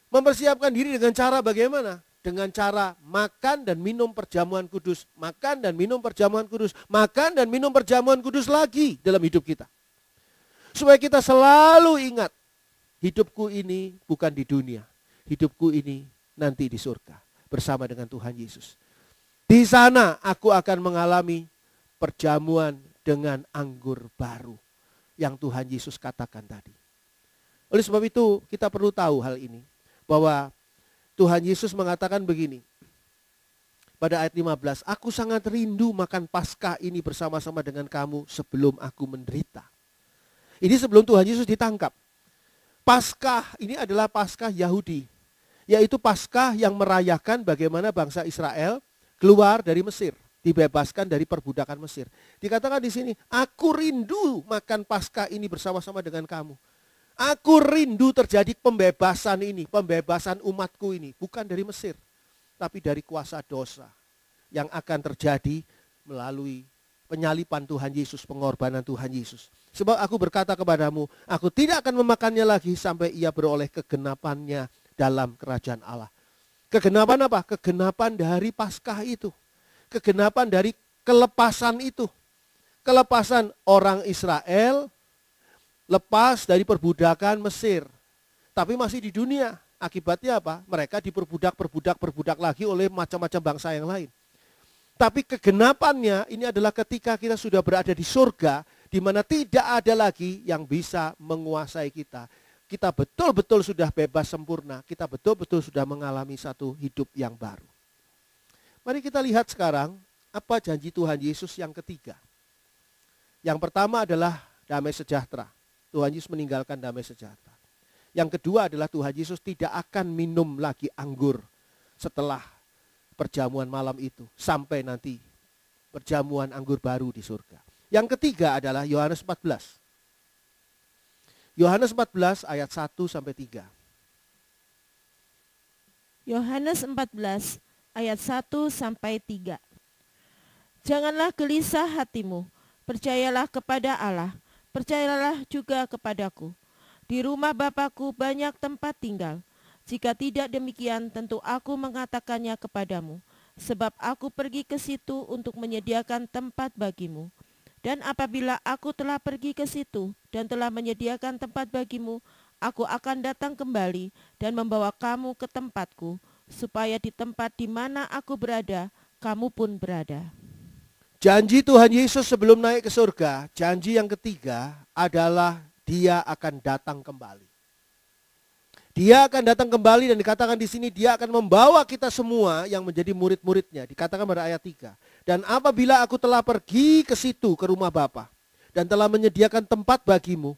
Mempersiapkan diri dengan cara bagaimana? dengan cara makan dan minum perjamuan kudus, makan dan minum perjamuan kudus, makan dan minum perjamuan kudus lagi dalam hidup kita. Supaya kita selalu ingat, hidupku ini bukan di dunia, hidupku ini nanti di surga bersama dengan Tuhan Yesus. Di sana aku akan mengalami perjamuan dengan anggur baru yang Tuhan Yesus katakan tadi. Oleh sebab itu kita perlu tahu hal ini bahwa Tuhan Yesus mengatakan begini. Pada ayat 15, aku sangat rindu makan Paskah ini bersama-sama dengan kamu sebelum aku menderita. Ini sebelum Tuhan Yesus ditangkap. Paskah ini adalah Paskah Yahudi, yaitu Paskah yang merayakan bagaimana bangsa Israel keluar dari Mesir, dibebaskan dari perbudakan Mesir. Dikatakan di sini, aku rindu makan Paskah ini bersama-sama dengan kamu Aku rindu terjadi pembebasan ini, pembebasan umatku ini. Bukan dari Mesir, tapi dari kuasa dosa. Yang akan terjadi melalui penyalipan Tuhan Yesus, pengorbanan Tuhan Yesus. Sebab aku berkata kepadamu, aku tidak akan memakannya lagi sampai ia beroleh kegenapannya dalam kerajaan Allah. Kegenapan apa? Kegenapan dari Paskah itu. Kegenapan dari kelepasan itu. Kelepasan orang Israel lepas dari perbudakan Mesir. Tapi masih di dunia. Akibatnya apa? Mereka diperbudak, perbudak, perbudak lagi oleh macam-macam bangsa yang lain. Tapi kegenapannya ini adalah ketika kita sudah berada di surga, di mana tidak ada lagi yang bisa menguasai kita. Kita betul-betul sudah bebas sempurna, kita betul-betul sudah mengalami satu hidup yang baru. Mari kita lihat sekarang apa janji Tuhan Yesus yang ketiga. Yang pertama adalah damai sejahtera. Tuhan Yesus meninggalkan damai sejahtera. Yang kedua adalah Tuhan Yesus tidak akan minum lagi anggur setelah perjamuan malam itu sampai nanti perjamuan anggur baru di surga. Yang ketiga adalah Yohanes 14. Yohanes 14 ayat 1 sampai 3. Yohanes 14 ayat 1 sampai 3. Janganlah gelisah hatimu, percayalah kepada Allah percayalah juga kepadaku. Di rumah Bapakku banyak tempat tinggal. Jika tidak demikian, tentu aku mengatakannya kepadamu, sebab aku pergi ke situ untuk menyediakan tempat bagimu. Dan apabila aku telah pergi ke situ dan telah menyediakan tempat bagimu, aku akan datang kembali dan membawa kamu ke tempatku, supaya di tempat di mana aku berada, kamu pun berada. Janji Tuhan Yesus sebelum naik ke surga, janji yang ketiga adalah dia akan datang kembali. Dia akan datang kembali dan dikatakan di sini dia akan membawa kita semua yang menjadi murid-muridnya. Dikatakan pada ayat 3. Dan apabila aku telah pergi ke situ ke rumah Bapa dan telah menyediakan tempat bagimu,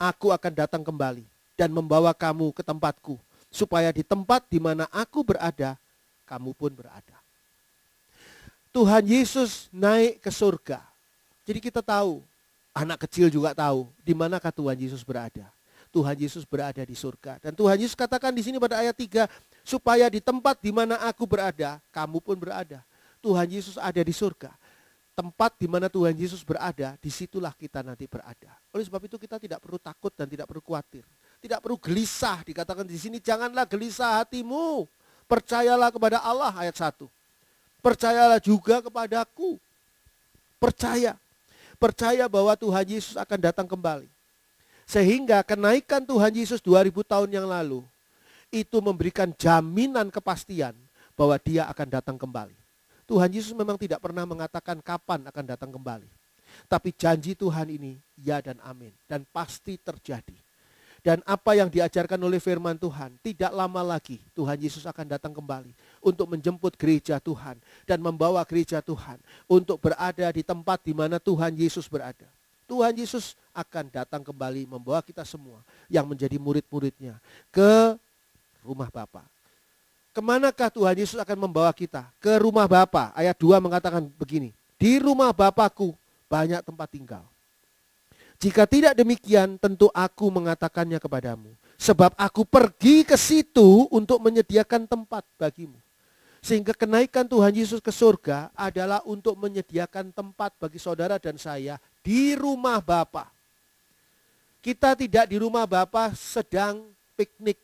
aku akan datang kembali dan membawa kamu ke tempatku supaya di tempat di mana aku berada, kamu pun berada. Tuhan Yesus naik ke surga. Jadi kita tahu, anak kecil juga tahu di manakah Tuhan Yesus berada. Tuhan Yesus berada di surga. Dan Tuhan Yesus katakan di sini pada ayat 3, supaya di tempat di mana aku berada, kamu pun berada. Tuhan Yesus ada di surga. Tempat di mana Tuhan Yesus berada, disitulah kita nanti berada. Oleh sebab itu kita tidak perlu takut dan tidak perlu khawatir. Tidak perlu gelisah, dikatakan di sini, janganlah gelisah hatimu. Percayalah kepada Allah, ayat 1. Percayalah juga kepadaku. Percaya. Percaya bahwa Tuhan Yesus akan datang kembali. Sehingga kenaikan Tuhan Yesus 2000 tahun yang lalu itu memberikan jaminan kepastian bahwa dia akan datang kembali. Tuhan Yesus memang tidak pernah mengatakan kapan akan datang kembali. Tapi janji Tuhan ini ya dan amin dan pasti terjadi dan apa yang diajarkan oleh firman Tuhan, tidak lama lagi Tuhan Yesus akan datang kembali untuk menjemput gereja Tuhan dan membawa gereja Tuhan untuk berada di tempat di mana Tuhan Yesus berada. Tuhan Yesus akan datang kembali membawa kita semua yang menjadi murid-muridnya ke rumah Bapa. Kemanakah Tuhan Yesus akan membawa kita? Ke rumah Bapa. Ayat 2 mengatakan begini, di rumah Bapakku banyak tempat tinggal. Jika tidak demikian, tentu aku mengatakannya kepadamu. Sebab aku pergi ke situ untuk menyediakan tempat bagimu. Sehingga kenaikan Tuhan Yesus ke surga adalah untuk menyediakan tempat bagi saudara dan saya di rumah Bapa. Kita tidak di rumah Bapa sedang piknik,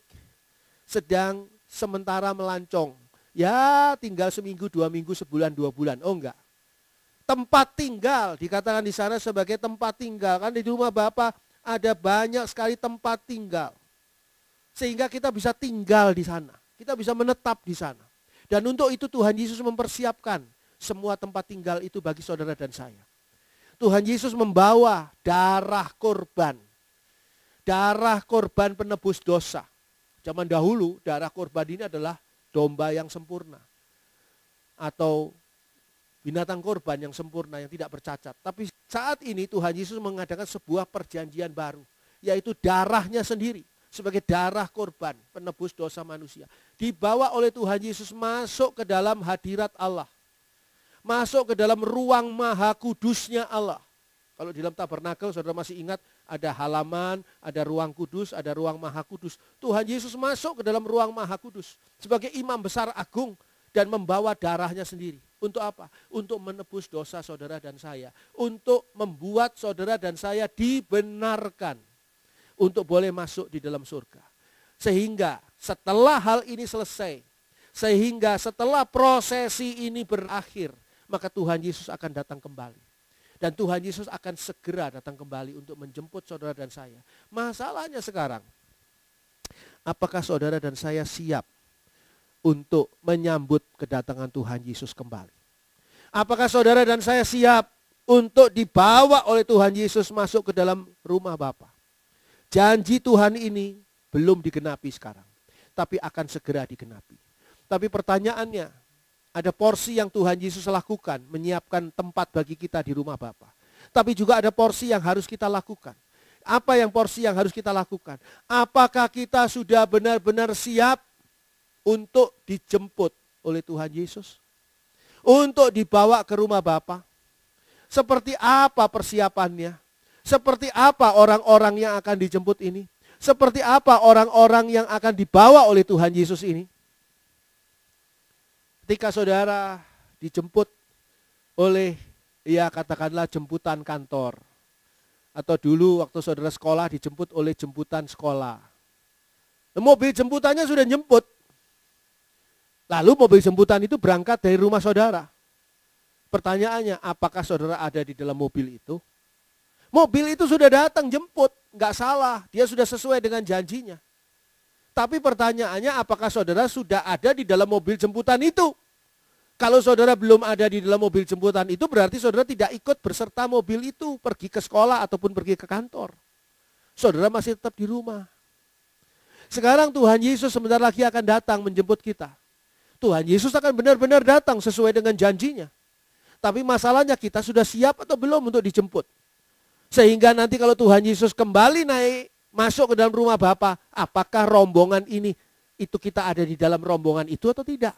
sedang sementara melancong. Ya tinggal seminggu, dua minggu, sebulan, dua bulan. Oh enggak tempat tinggal dikatakan di sana sebagai tempat tinggal kan di rumah bapak ada banyak sekali tempat tinggal sehingga kita bisa tinggal di sana kita bisa menetap di sana dan untuk itu Tuhan Yesus mempersiapkan semua tempat tinggal itu bagi saudara dan saya Tuhan Yesus membawa darah korban darah korban penebus dosa zaman dahulu darah korban ini adalah domba yang sempurna atau binatang korban yang sempurna, yang tidak bercacat. Tapi saat ini Tuhan Yesus mengadakan sebuah perjanjian baru, yaitu darahnya sendiri sebagai darah korban penebus dosa manusia. Dibawa oleh Tuhan Yesus masuk ke dalam hadirat Allah. Masuk ke dalam ruang maha kudusnya Allah. Kalau di dalam tabernakel saudara masih ingat ada halaman, ada ruang kudus, ada ruang maha kudus. Tuhan Yesus masuk ke dalam ruang maha kudus sebagai imam besar agung dan membawa darahnya sendiri. Untuk apa? Untuk menebus dosa saudara dan saya. Untuk membuat saudara dan saya dibenarkan. Untuk boleh masuk di dalam surga. Sehingga setelah hal ini selesai. Sehingga setelah prosesi ini berakhir. Maka Tuhan Yesus akan datang kembali. Dan Tuhan Yesus akan segera datang kembali untuk menjemput saudara dan saya. Masalahnya sekarang. Apakah saudara dan saya siap untuk menyambut kedatangan Tuhan Yesus kembali. Apakah saudara dan saya siap untuk dibawa oleh Tuhan Yesus masuk ke dalam rumah Bapa? Janji Tuhan ini belum digenapi sekarang, tapi akan segera digenapi. Tapi pertanyaannya, ada porsi yang Tuhan Yesus lakukan, menyiapkan tempat bagi kita di rumah Bapa. Tapi juga ada porsi yang harus kita lakukan. Apa yang porsi yang harus kita lakukan? Apakah kita sudah benar-benar siap untuk dijemput oleh Tuhan Yesus. Untuk dibawa ke rumah Bapa. Seperti apa persiapannya? Seperti apa orang-orang yang akan dijemput ini? Seperti apa orang-orang yang akan dibawa oleh Tuhan Yesus ini? Ketika saudara dijemput oleh ya katakanlah jemputan kantor atau dulu waktu saudara sekolah dijemput oleh jemputan sekolah. Mobil jemputannya sudah jemput, Lalu mobil jemputan itu berangkat dari rumah saudara. Pertanyaannya, apakah saudara ada di dalam mobil itu? Mobil itu sudah datang jemput, nggak salah, dia sudah sesuai dengan janjinya. Tapi pertanyaannya, apakah saudara sudah ada di dalam mobil jemputan itu? Kalau saudara belum ada di dalam mobil jemputan itu, berarti saudara tidak ikut berserta mobil itu pergi ke sekolah ataupun pergi ke kantor. Saudara masih tetap di rumah. Sekarang Tuhan Yesus sebentar lagi akan datang menjemput kita. Tuhan Yesus akan benar-benar datang sesuai dengan janjinya. Tapi masalahnya kita sudah siap atau belum untuk dijemput. Sehingga nanti kalau Tuhan Yesus kembali naik masuk ke dalam rumah Bapa, apakah rombongan ini itu kita ada di dalam rombongan itu atau tidak?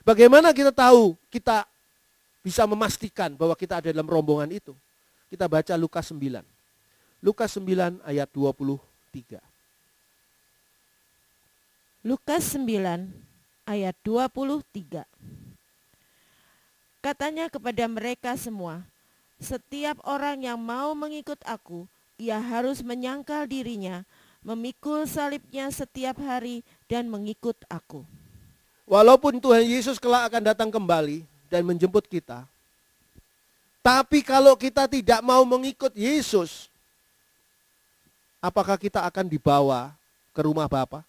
Bagaimana kita tahu kita bisa memastikan bahwa kita ada dalam rombongan itu? Kita baca Lukas 9. Lukas 9 ayat 23. Lukas 9 ayat 23. Katanya kepada mereka semua, setiap orang yang mau mengikut aku, ia harus menyangkal dirinya, memikul salibnya setiap hari dan mengikut aku. Walaupun Tuhan Yesus kelak akan datang kembali dan menjemput kita, tapi kalau kita tidak mau mengikut Yesus, apakah kita akan dibawa ke rumah Bapa?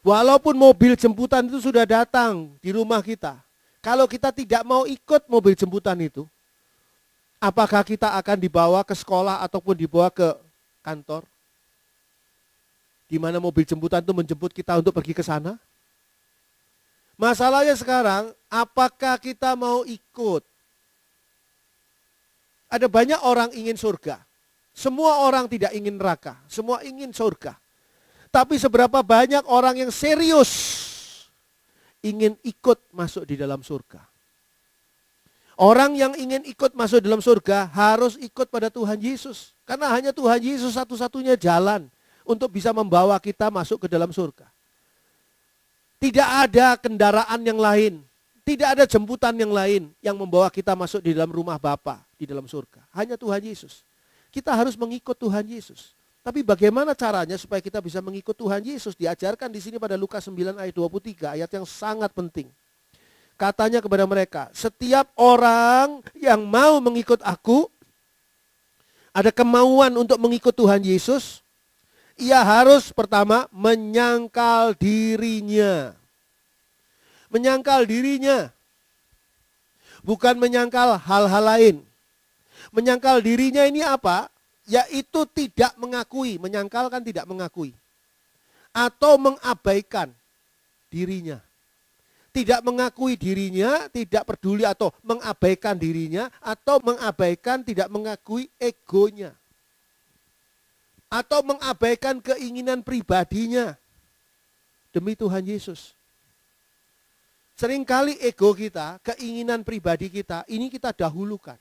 Walaupun mobil jemputan itu sudah datang di rumah kita, kalau kita tidak mau ikut mobil jemputan itu, apakah kita akan dibawa ke sekolah ataupun dibawa ke kantor? Di mana mobil jemputan itu menjemput kita untuk pergi ke sana? Masalahnya sekarang, apakah kita mau ikut? Ada banyak orang ingin surga. Semua orang tidak ingin neraka. Semua ingin surga. Tapi seberapa banyak orang yang serius ingin ikut masuk di dalam surga. Orang yang ingin ikut masuk dalam surga harus ikut pada Tuhan Yesus. Karena hanya Tuhan Yesus satu-satunya jalan untuk bisa membawa kita masuk ke dalam surga. Tidak ada kendaraan yang lain, tidak ada jemputan yang lain yang membawa kita masuk di dalam rumah Bapa di dalam surga. Hanya Tuhan Yesus. Kita harus mengikut Tuhan Yesus. Tapi bagaimana caranya supaya kita bisa mengikut Tuhan Yesus? Diajarkan di sini pada Lukas 9 ayat 23, ayat yang sangat penting. Katanya kepada mereka, setiap orang yang mau mengikut aku, ada kemauan untuk mengikut Tuhan Yesus, ia harus pertama menyangkal dirinya. Menyangkal dirinya. Bukan menyangkal hal-hal lain. Menyangkal dirinya ini apa? yaitu tidak mengakui, menyangkalkan tidak mengakui atau mengabaikan dirinya. Tidak mengakui dirinya, tidak peduli atau mengabaikan dirinya atau mengabaikan tidak mengakui egonya. Atau mengabaikan keinginan pribadinya. Demi Tuhan Yesus. Seringkali ego kita, keinginan pribadi kita, ini kita dahulukan.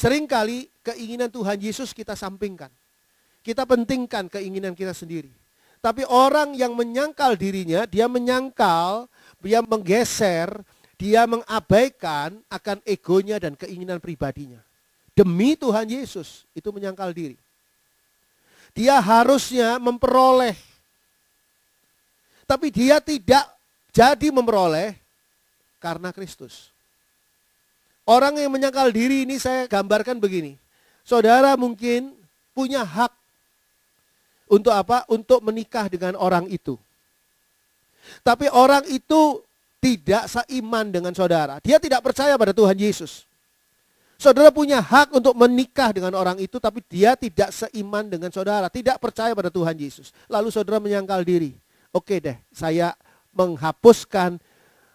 Seringkali keinginan Tuhan Yesus kita sampingkan. Kita pentingkan keinginan kita sendiri. Tapi orang yang menyangkal dirinya, dia menyangkal, dia menggeser, dia mengabaikan akan egonya dan keinginan pribadinya. Demi Tuhan Yesus, itu menyangkal diri. Dia harusnya memperoleh. Tapi dia tidak jadi memperoleh karena Kristus. Orang yang menyangkal diri ini saya gambarkan begini. Saudara mungkin punya hak untuk apa? Untuk menikah dengan orang itu. Tapi orang itu tidak seiman dengan saudara. Dia tidak percaya pada Tuhan Yesus. Saudara punya hak untuk menikah dengan orang itu, tapi dia tidak seiman dengan saudara, tidak percaya pada Tuhan Yesus. Lalu saudara menyangkal diri. Oke deh, saya menghapuskan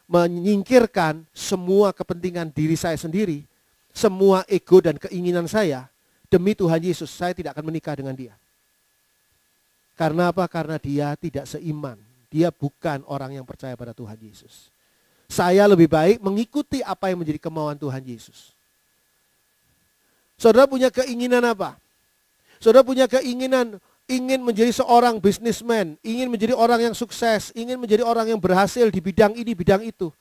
menyingkirkan semua kepentingan diri saya sendiri, semua ego dan keinginan saya, demi Tuhan Yesus saya tidak akan menikah dengan dia. Karena apa? Karena dia tidak seiman. Dia bukan orang yang percaya pada Tuhan Yesus. Saya lebih baik mengikuti apa yang menjadi kemauan Tuhan Yesus. Saudara punya keinginan apa? Saudara punya keinginan ingin menjadi seorang bisnismen, ingin menjadi orang yang sukses, ingin menjadi orang yang berhasil di bidang ini, bidang itu.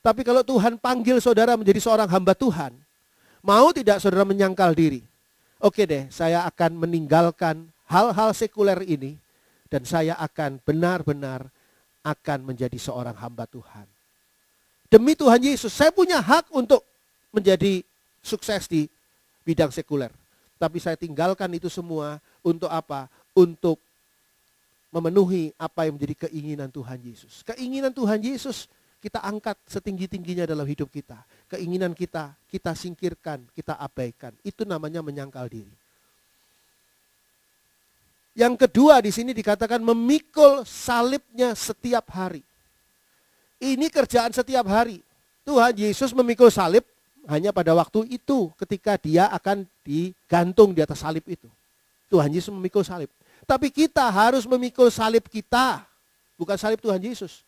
Tapi kalau Tuhan panggil saudara menjadi seorang hamba Tuhan, mau tidak saudara menyangkal diri? Oke deh, saya akan meninggalkan hal-hal sekuler ini dan saya akan benar-benar akan menjadi seorang hamba Tuhan. Demi Tuhan Yesus, saya punya hak untuk menjadi sukses di bidang sekuler. Tapi saya tinggalkan itu semua untuk apa? untuk memenuhi apa yang menjadi keinginan Tuhan Yesus. Keinginan Tuhan Yesus kita angkat setinggi-tingginya dalam hidup kita. Keinginan kita, kita singkirkan, kita abaikan. Itu namanya menyangkal diri. Yang kedua di sini dikatakan memikul salibnya setiap hari. Ini kerjaan setiap hari. Tuhan Yesus memikul salib hanya pada waktu itu ketika dia akan digantung di atas salib itu. Tuhan Yesus memikul salib. Tapi kita harus memikul salib kita, bukan salib Tuhan Yesus.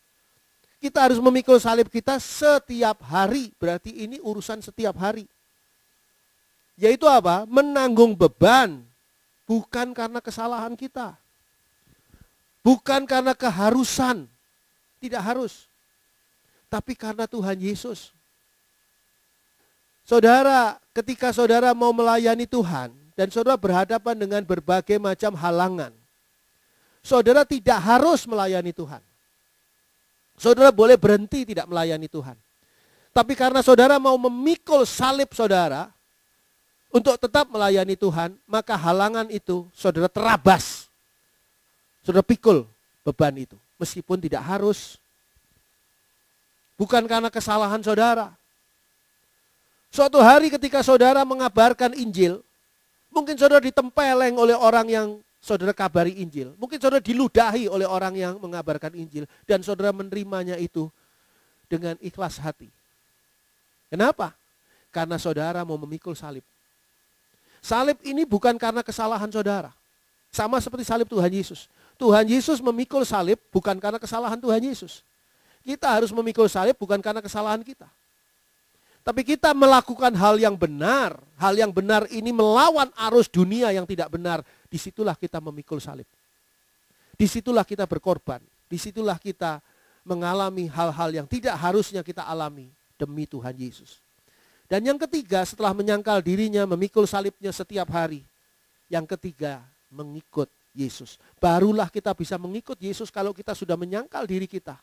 Kita harus memikul salib kita setiap hari, berarti ini urusan setiap hari. Yaitu apa? Menanggung beban bukan karena kesalahan kita. Bukan karena keharusan, tidak harus. Tapi karena Tuhan Yesus. Saudara, ketika saudara mau melayani Tuhan, dan saudara berhadapan dengan berbagai macam halangan. Saudara tidak harus melayani Tuhan. Saudara boleh berhenti tidak melayani Tuhan. Tapi karena saudara mau memikul salib saudara untuk tetap melayani Tuhan, maka halangan itu saudara terabas. Saudara pikul beban itu, meskipun tidak harus. Bukan karena kesalahan saudara. Suatu hari ketika saudara mengabarkan Injil, Mungkin saudara ditempeleng oleh orang yang saudara kabari Injil. Mungkin saudara diludahi oleh orang yang mengabarkan Injil. Dan saudara menerimanya itu dengan ikhlas hati. Kenapa? Karena saudara mau memikul salib. Salib ini bukan karena kesalahan saudara. Sama seperti salib Tuhan Yesus. Tuhan Yesus memikul salib bukan karena kesalahan Tuhan Yesus. Kita harus memikul salib bukan karena kesalahan kita. Tapi kita melakukan hal yang benar. Hal yang benar ini melawan arus dunia yang tidak benar. Disitulah kita memikul salib. Disitulah kita berkorban. Disitulah kita mengalami hal-hal yang tidak harusnya kita alami demi Tuhan Yesus. Dan yang ketiga setelah menyangkal dirinya, memikul salibnya setiap hari. Yang ketiga, mengikut Yesus. Barulah kita bisa mengikut Yesus kalau kita sudah menyangkal diri kita.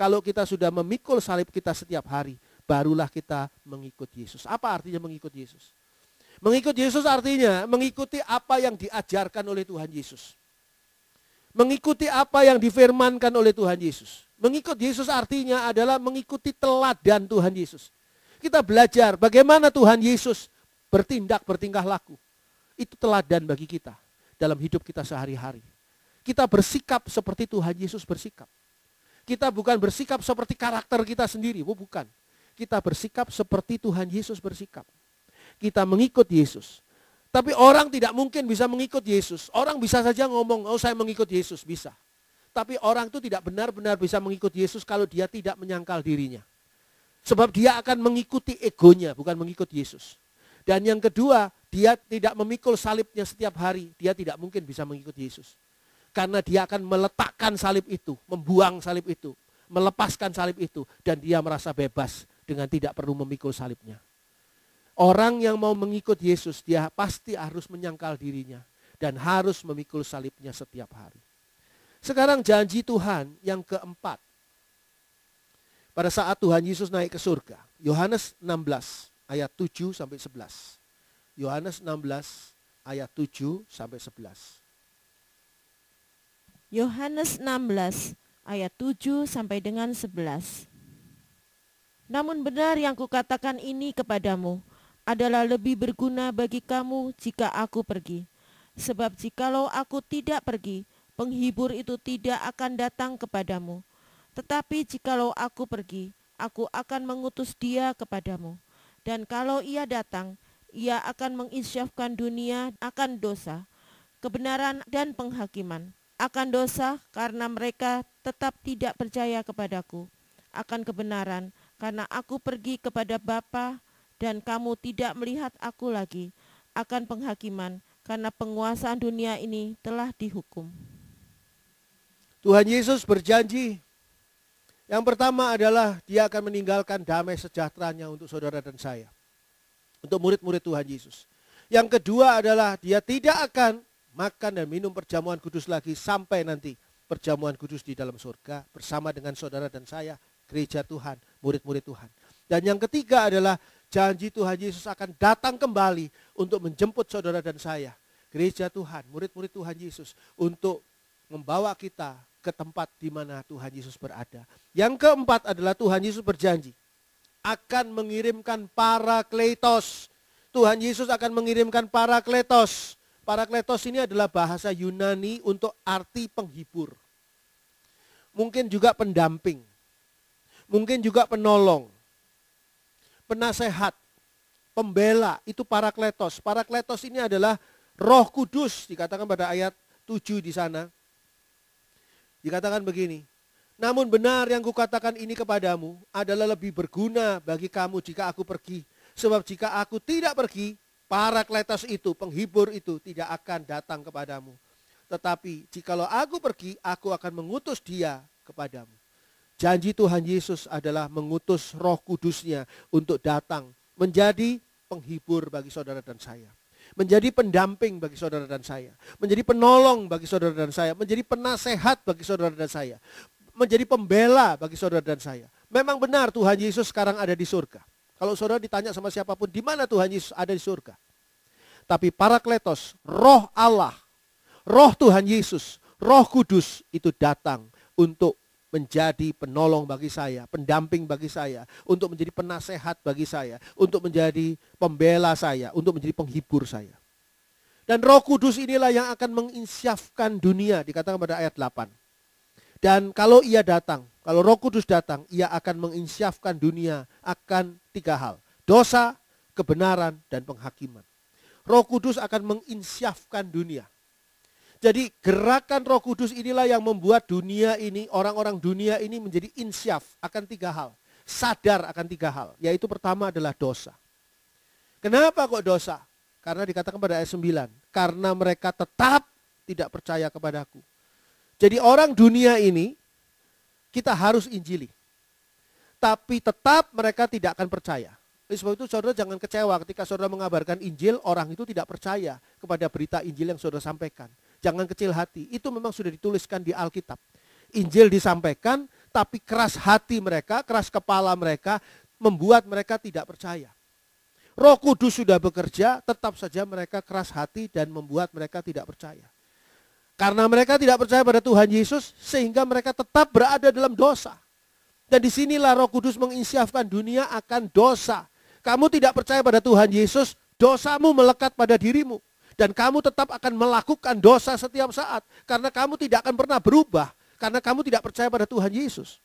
Kalau kita sudah memikul salib kita setiap hari barulah kita mengikut Yesus. Apa artinya mengikut Yesus? Mengikut Yesus artinya mengikuti apa yang diajarkan oleh Tuhan Yesus. Mengikuti apa yang difirmankan oleh Tuhan Yesus. Mengikut Yesus artinya adalah mengikuti teladan Tuhan Yesus. Kita belajar bagaimana Tuhan Yesus bertindak, bertingkah laku. Itu teladan bagi kita dalam hidup kita sehari-hari. Kita bersikap seperti Tuhan Yesus bersikap. Kita bukan bersikap seperti karakter kita sendiri, oh bukan kita bersikap seperti Tuhan Yesus bersikap. Kita mengikut Yesus. Tapi orang tidak mungkin bisa mengikut Yesus. Orang bisa saja ngomong, oh saya mengikut Yesus, bisa. Tapi orang itu tidak benar-benar bisa mengikut Yesus kalau dia tidak menyangkal dirinya. Sebab dia akan mengikuti egonya, bukan mengikut Yesus. Dan yang kedua, dia tidak memikul salibnya setiap hari. Dia tidak mungkin bisa mengikuti Yesus. Karena dia akan meletakkan salib itu, membuang salib itu, melepaskan salib itu. Dan dia merasa bebas dengan tidak perlu memikul salibnya. Orang yang mau mengikut Yesus, dia pasti harus menyangkal dirinya dan harus memikul salibnya setiap hari. Sekarang janji Tuhan yang keempat. Pada saat Tuhan Yesus naik ke surga, Yohanes 16 ayat 7 sampai 11. Yohanes 16 ayat 7 sampai 11. Yohanes 16 ayat 7 sampai dengan 11. Namun benar yang kukatakan ini kepadamu adalah lebih berguna bagi kamu jika aku pergi. Sebab jikalau aku tidak pergi, penghibur itu tidak akan datang kepadamu. Tetapi jikalau aku pergi, aku akan mengutus dia kepadamu. Dan kalau ia datang, ia akan menginsyafkan dunia akan dosa, kebenaran dan penghakiman. Akan dosa karena mereka tetap tidak percaya kepadaku. Akan kebenaran karena aku pergi kepada Bapa dan kamu tidak melihat aku lagi akan penghakiman karena penguasaan dunia ini telah dihukum. Tuhan Yesus berjanji yang pertama adalah dia akan meninggalkan damai sejahteranya untuk saudara dan saya. Untuk murid-murid Tuhan Yesus. Yang kedua adalah dia tidak akan makan dan minum perjamuan kudus lagi sampai nanti perjamuan kudus di dalam surga bersama dengan saudara dan saya gereja Tuhan murid-murid Tuhan. Dan yang ketiga adalah janji Tuhan Yesus akan datang kembali untuk menjemput saudara dan saya. Gereja Tuhan, murid-murid Tuhan Yesus untuk membawa kita ke tempat di mana Tuhan Yesus berada. Yang keempat adalah Tuhan Yesus berjanji akan mengirimkan para kletos. Tuhan Yesus akan mengirimkan para kletos. Para kletos ini adalah bahasa Yunani untuk arti penghibur. Mungkin juga pendamping mungkin juga penolong, penasehat, pembela, itu parakletos. Parakletos ini adalah roh kudus, dikatakan pada ayat 7 di sana. Dikatakan begini, namun benar yang kukatakan ini kepadamu adalah lebih berguna bagi kamu jika aku pergi. Sebab jika aku tidak pergi, parakletos itu, penghibur itu tidak akan datang kepadamu. Tetapi jikalau aku pergi, aku akan mengutus dia kepadamu. Janji Tuhan Yesus adalah mengutus roh kudusnya untuk datang menjadi penghibur bagi saudara dan saya. Menjadi pendamping bagi saudara dan saya. Menjadi penolong bagi saudara dan saya. Menjadi penasehat bagi saudara dan saya. Menjadi pembela bagi saudara dan saya. Memang benar Tuhan Yesus sekarang ada di surga. Kalau saudara ditanya sama siapapun, di mana Tuhan Yesus ada di surga? Tapi para kletos, roh Allah, roh Tuhan Yesus, roh kudus itu datang untuk menjadi penolong bagi saya, pendamping bagi saya, untuk menjadi penasehat bagi saya, untuk menjadi pembela saya, untuk menjadi penghibur saya. Dan roh kudus inilah yang akan menginsyafkan dunia, dikatakan pada ayat 8. Dan kalau ia datang, kalau roh kudus datang, ia akan menginsyafkan dunia akan tiga hal. Dosa, kebenaran, dan penghakiman. Roh kudus akan menginsyafkan dunia. Jadi gerakan roh kudus inilah yang membuat dunia ini, orang-orang dunia ini menjadi insyaf akan tiga hal. Sadar akan tiga hal, yaitu pertama adalah dosa. Kenapa kok dosa? Karena dikatakan pada ayat 9, karena mereka tetap tidak percaya kepadaku. Jadi orang dunia ini kita harus injili. Tapi tetap mereka tidak akan percaya. Oleh sebab itu saudara jangan kecewa ketika saudara mengabarkan Injil, orang itu tidak percaya kepada berita Injil yang saudara sampaikan jangan kecil hati. Itu memang sudah dituliskan di Alkitab. Injil disampaikan, tapi keras hati mereka, keras kepala mereka, membuat mereka tidak percaya. Roh Kudus sudah bekerja, tetap saja mereka keras hati dan membuat mereka tidak percaya. Karena mereka tidak percaya pada Tuhan Yesus, sehingga mereka tetap berada dalam dosa. Dan disinilah roh kudus menginsyafkan dunia akan dosa. Kamu tidak percaya pada Tuhan Yesus, dosamu melekat pada dirimu. Dan kamu tetap akan melakukan dosa setiap saat. Karena kamu tidak akan pernah berubah. Karena kamu tidak percaya pada Tuhan Yesus.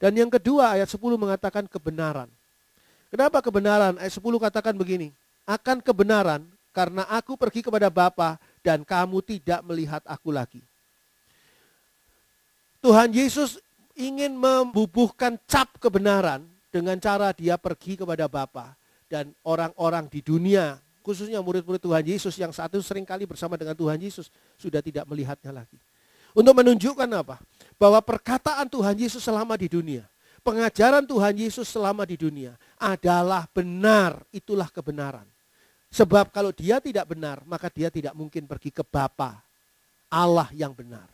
Dan yang kedua ayat 10 mengatakan kebenaran. Kenapa kebenaran? Ayat 10 katakan begini. Akan kebenaran karena aku pergi kepada Bapa dan kamu tidak melihat aku lagi. Tuhan Yesus ingin membubuhkan cap kebenaran dengan cara dia pergi kepada Bapa dan orang-orang di dunia khususnya murid-murid Tuhan Yesus yang saat itu seringkali bersama dengan Tuhan Yesus sudah tidak melihatnya lagi. Untuk menunjukkan apa? Bahwa perkataan Tuhan Yesus selama di dunia, pengajaran Tuhan Yesus selama di dunia adalah benar, itulah kebenaran. Sebab kalau dia tidak benar, maka dia tidak mungkin pergi ke Bapa Allah yang benar.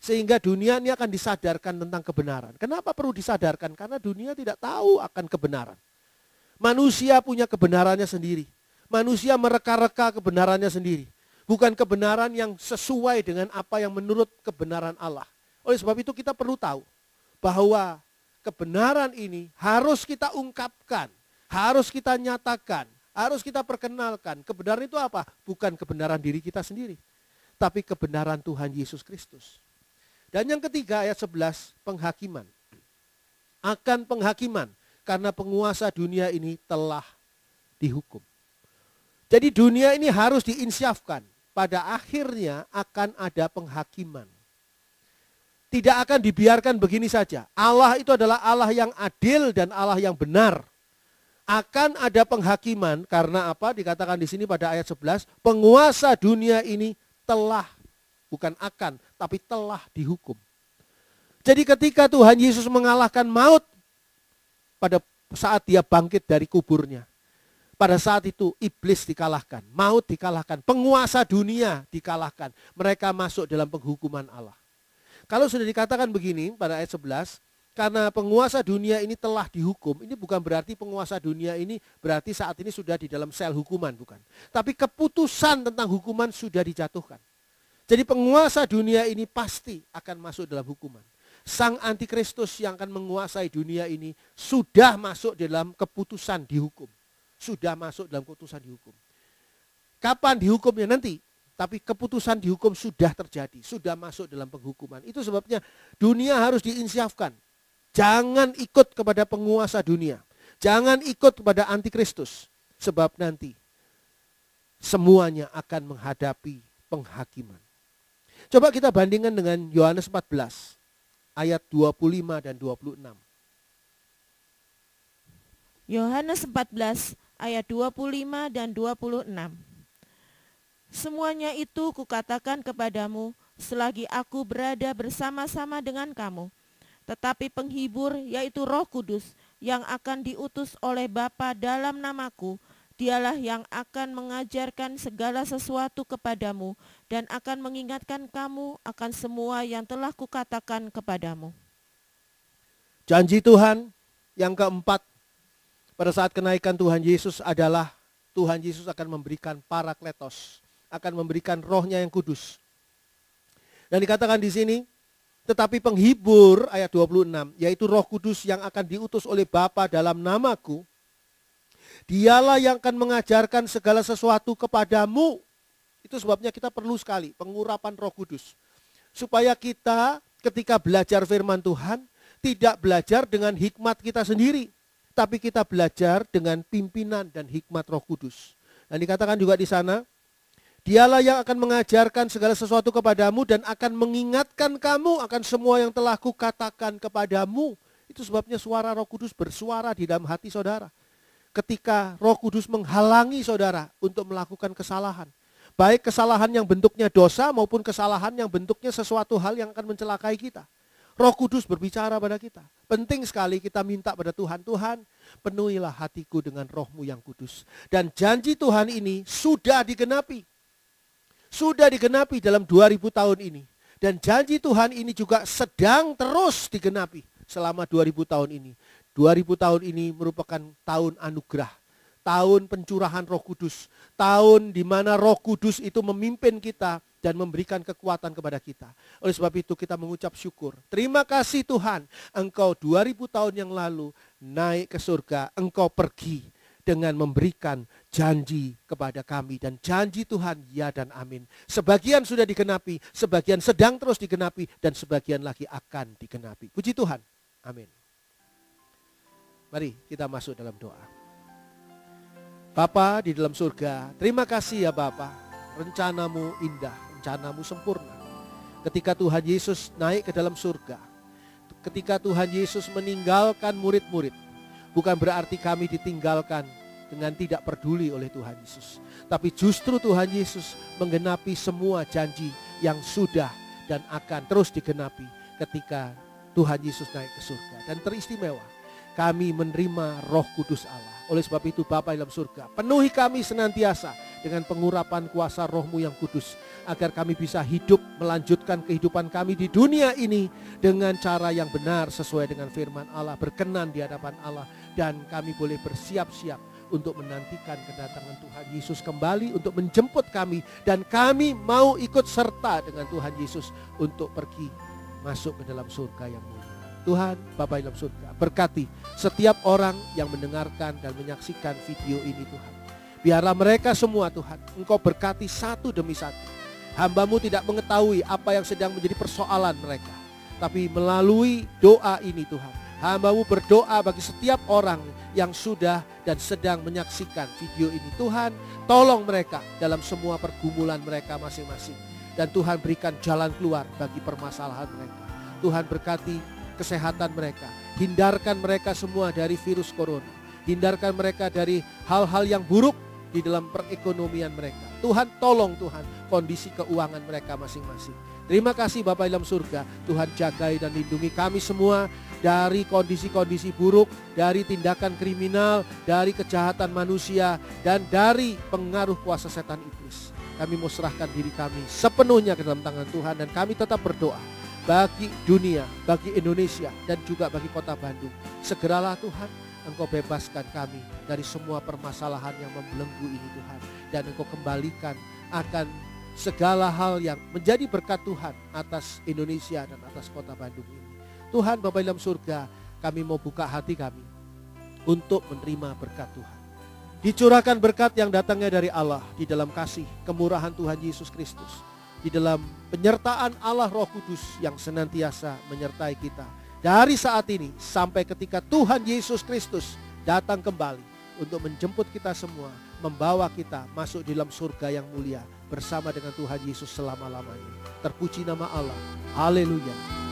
Sehingga dunia ini akan disadarkan tentang kebenaran. Kenapa perlu disadarkan? Karena dunia tidak tahu akan kebenaran. Manusia punya kebenarannya sendiri manusia mereka-reka kebenarannya sendiri. Bukan kebenaran yang sesuai dengan apa yang menurut kebenaran Allah. Oleh sebab itu kita perlu tahu bahwa kebenaran ini harus kita ungkapkan, harus kita nyatakan, harus kita perkenalkan. Kebenaran itu apa? Bukan kebenaran diri kita sendiri, tapi kebenaran Tuhan Yesus Kristus. Dan yang ketiga ayat 11, penghakiman. Akan penghakiman karena penguasa dunia ini telah dihukum. Jadi dunia ini harus diinsyafkan. Pada akhirnya akan ada penghakiman. Tidak akan dibiarkan begini saja. Allah itu adalah Allah yang adil dan Allah yang benar. Akan ada penghakiman karena apa? Dikatakan di sini pada ayat 11, penguasa dunia ini telah bukan akan, tapi telah dihukum. Jadi ketika Tuhan Yesus mengalahkan maut pada saat dia bangkit dari kuburnya, pada saat itu iblis dikalahkan, maut dikalahkan, penguasa dunia dikalahkan. Mereka masuk dalam penghukuman Allah. Kalau sudah dikatakan begini pada ayat 11, karena penguasa dunia ini telah dihukum, ini bukan berarti penguasa dunia ini berarti saat ini sudah di dalam sel hukuman, bukan. Tapi keputusan tentang hukuman sudah dijatuhkan. Jadi penguasa dunia ini pasti akan masuk dalam hukuman. Sang antikristus yang akan menguasai dunia ini sudah masuk dalam keputusan dihukum sudah masuk dalam keputusan dihukum. Kapan dihukumnya nanti? Tapi keputusan dihukum sudah terjadi, sudah masuk dalam penghukuman. Itu sebabnya dunia harus diinsyafkan. Jangan ikut kepada penguasa dunia. Jangan ikut kepada antikristus. Sebab nanti semuanya akan menghadapi penghakiman. Coba kita bandingkan dengan Yohanes 14 ayat 25 dan 26. Yohanes 14 ayat 25 dan 26. Semuanya itu kukatakan kepadamu selagi aku berada bersama-sama dengan kamu. Tetapi penghibur yaitu Roh Kudus yang akan diutus oleh Bapa dalam namaku, dialah yang akan mengajarkan segala sesuatu kepadamu dan akan mengingatkan kamu akan semua yang telah kukatakan kepadamu. Janji Tuhan yang keempat pada saat kenaikan Tuhan Yesus adalah Tuhan Yesus akan memberikan parakletos, akan memberikan rohnya yang kudus. Dan dikatakan di sini, tetapi penghibur ayat 26, yaitu roh kudus yang akan diutus oleh Bapa dalam namaku, dialah yang akan mengajarkan segala sesuatu kepadamu. Itu sebabnya kita perlu sekali pengurapan roh kudus. Supaya kita ketika belajar firman Tuhan, tidak belajar dengan hikmat kita sendiri tapi kita belajar dengan pimpinan dan hikmat Roh Kudus. Dan dikatakan juga di sana, Dialah yang akan mengajarkan segala sesuatu kepadamu dan akan mengingatkan kamu akan semua yang telah kukatakan kepadamu. Itu sebabnya suara Roh Kudus bersuara di dalam hati saudara. Ketika Roh Kudus menghalangi saudara untuk melakukan kesalahan, baik kesalahan yang bentuknya dosa maupun kesalahan yang bentuknya sesuatu hal yang akan mencelakai kita. Roh Kudus berbicara pada kita. Penting sekali kita minta pada Tuhan, Tuhan penuhilah hatiku dengan rohmu yang kudus. Dan janji Tuhan ini sudah digenapi. Sudah digenapi dalam 2000 tahun ini. Dan janji Tuhan ini juga sedang terus digenapi selama 2000 tahun ini. 2000 tahun ini merupakan tahun anugerah, tahun pencurahan Roh Kudus, tahun di mana Roh Kudus itu memimpin kita dan memberikan kekuatan kepada kita. Oleh sebab itu kita mengucap syukur. Terima kasih Tuhan, Engkau 2000 tahun yang lalu naik ke surga, Engkau pergi dengan memberikan janji kepada kami dan janji Tuhan ya dan amin. Sebagian sudah digenapi, sebagian sedang terus digenapi dan sebagian lagi akan digenapi. Puji Tuhan. Amin. Mari kita masuk dalam doa. Bapa di dalam surga, terima kasih ya Bapa. Rencanamu indah, rencanamu sempurna. Ketika Tuhan Yesus naik ke dalam surga, ketika Tuhan Yesus meninggalkan murid-murid, bukan berarti kami ditinggalkan dengan tidak peduli oleh Tuhan Yesus. Tapi justru Tuhan Yesus menggenapi semua janji yang sudah dan akan terus digenapi ketika Tuhan Yesus naik ke surga. Dan teristimewa, kami menerima roh kudus Allah. Oleh sebab itu Bapa dalam surga, penuhi kami senantiasa dengan pengurapan kuasa rohmu yang kudus. Agar kami bisa hidup melanjutkan kehidupan kami di dunia ini dengan cara yang benar sesuai dengan firman Allah. Berkenan di hadapan Allah dan kami boleh bersiap-siap untuk menantikan kedatangan Tuhan Yesus kembali untuk menjemput kami dan kami mau ikut serta dengan Tuhan Yesus untuk pergi masuk ke dalam surga yang Tuhan Bapak dalam surga berkati setiap orang yang mendengarkan dan menyaksikan video ini Tuhan. Biarlah mereka semua Tuhan, Engkau berkati satu demi satu. Hambamu tidak mengetahui apa yang sedang menjadi persoalan mereka. Tapi melalui doa ini Tuhan, hambamu berdoa bagi setiap orang yang sudah dan sedang menyaksikan video ini. Tuhan, tolong mereka dalam semua pergumulan mereka masing-masing. Dan Tuhan berikan jalan keluar bagi permasalahan mereka. Tuhan berkati kesehatan mereka. Hindarkan mereka semua dari virus corona. Hindarkan mereka dari hal-hal yang buruk di dalam perekonomian mereka. Tuhan tolong Tuhan kondisi keuangan mereka masing-masing. Terima kasih Bapak dalam surga. Tuhan jagai dan lindungi kami semua dari kondisi-kondisi buruk, dari tindakan kriminal, dari kejahatan manusia, dan dari pengaruh kuasa setan iblis. Kami mau serahkan diri kami sepenuhnya ke dalam tangan Tuhan dan kami tetap berdoa bagi dunia, bagi Indonesia, dan juga bagi kota Bandung. Segeralah Tuhan, Engkau bebaskan kami dari semua permasalahan yang membelenggu ini Tuhan. Dan Engkau kembalikan akan segala hal yang menjadi berkat Tuhan atas Indonesia dan atas kota Bandung ini. Tuhan Bapak dalam surga, kami mau buka hati kami untuk menerima berkat Tuhan. Dicurahkan berkat yang datangnya dari Allah di dalam kasih kemurahan Tuhan Yesus Kristus di dalam penyertaan Allah Roh Kudus yang senantiasa menyertai kita dari saat ini sampai ketika Tuhan Yesus Kristus datang kembali untuk menjemput kita semua, membawa kita masuk di dalam surga yang mulia bersama dengan Tuhan Yesus selama-lamanya. Terpuji nama Allah. Haleluya.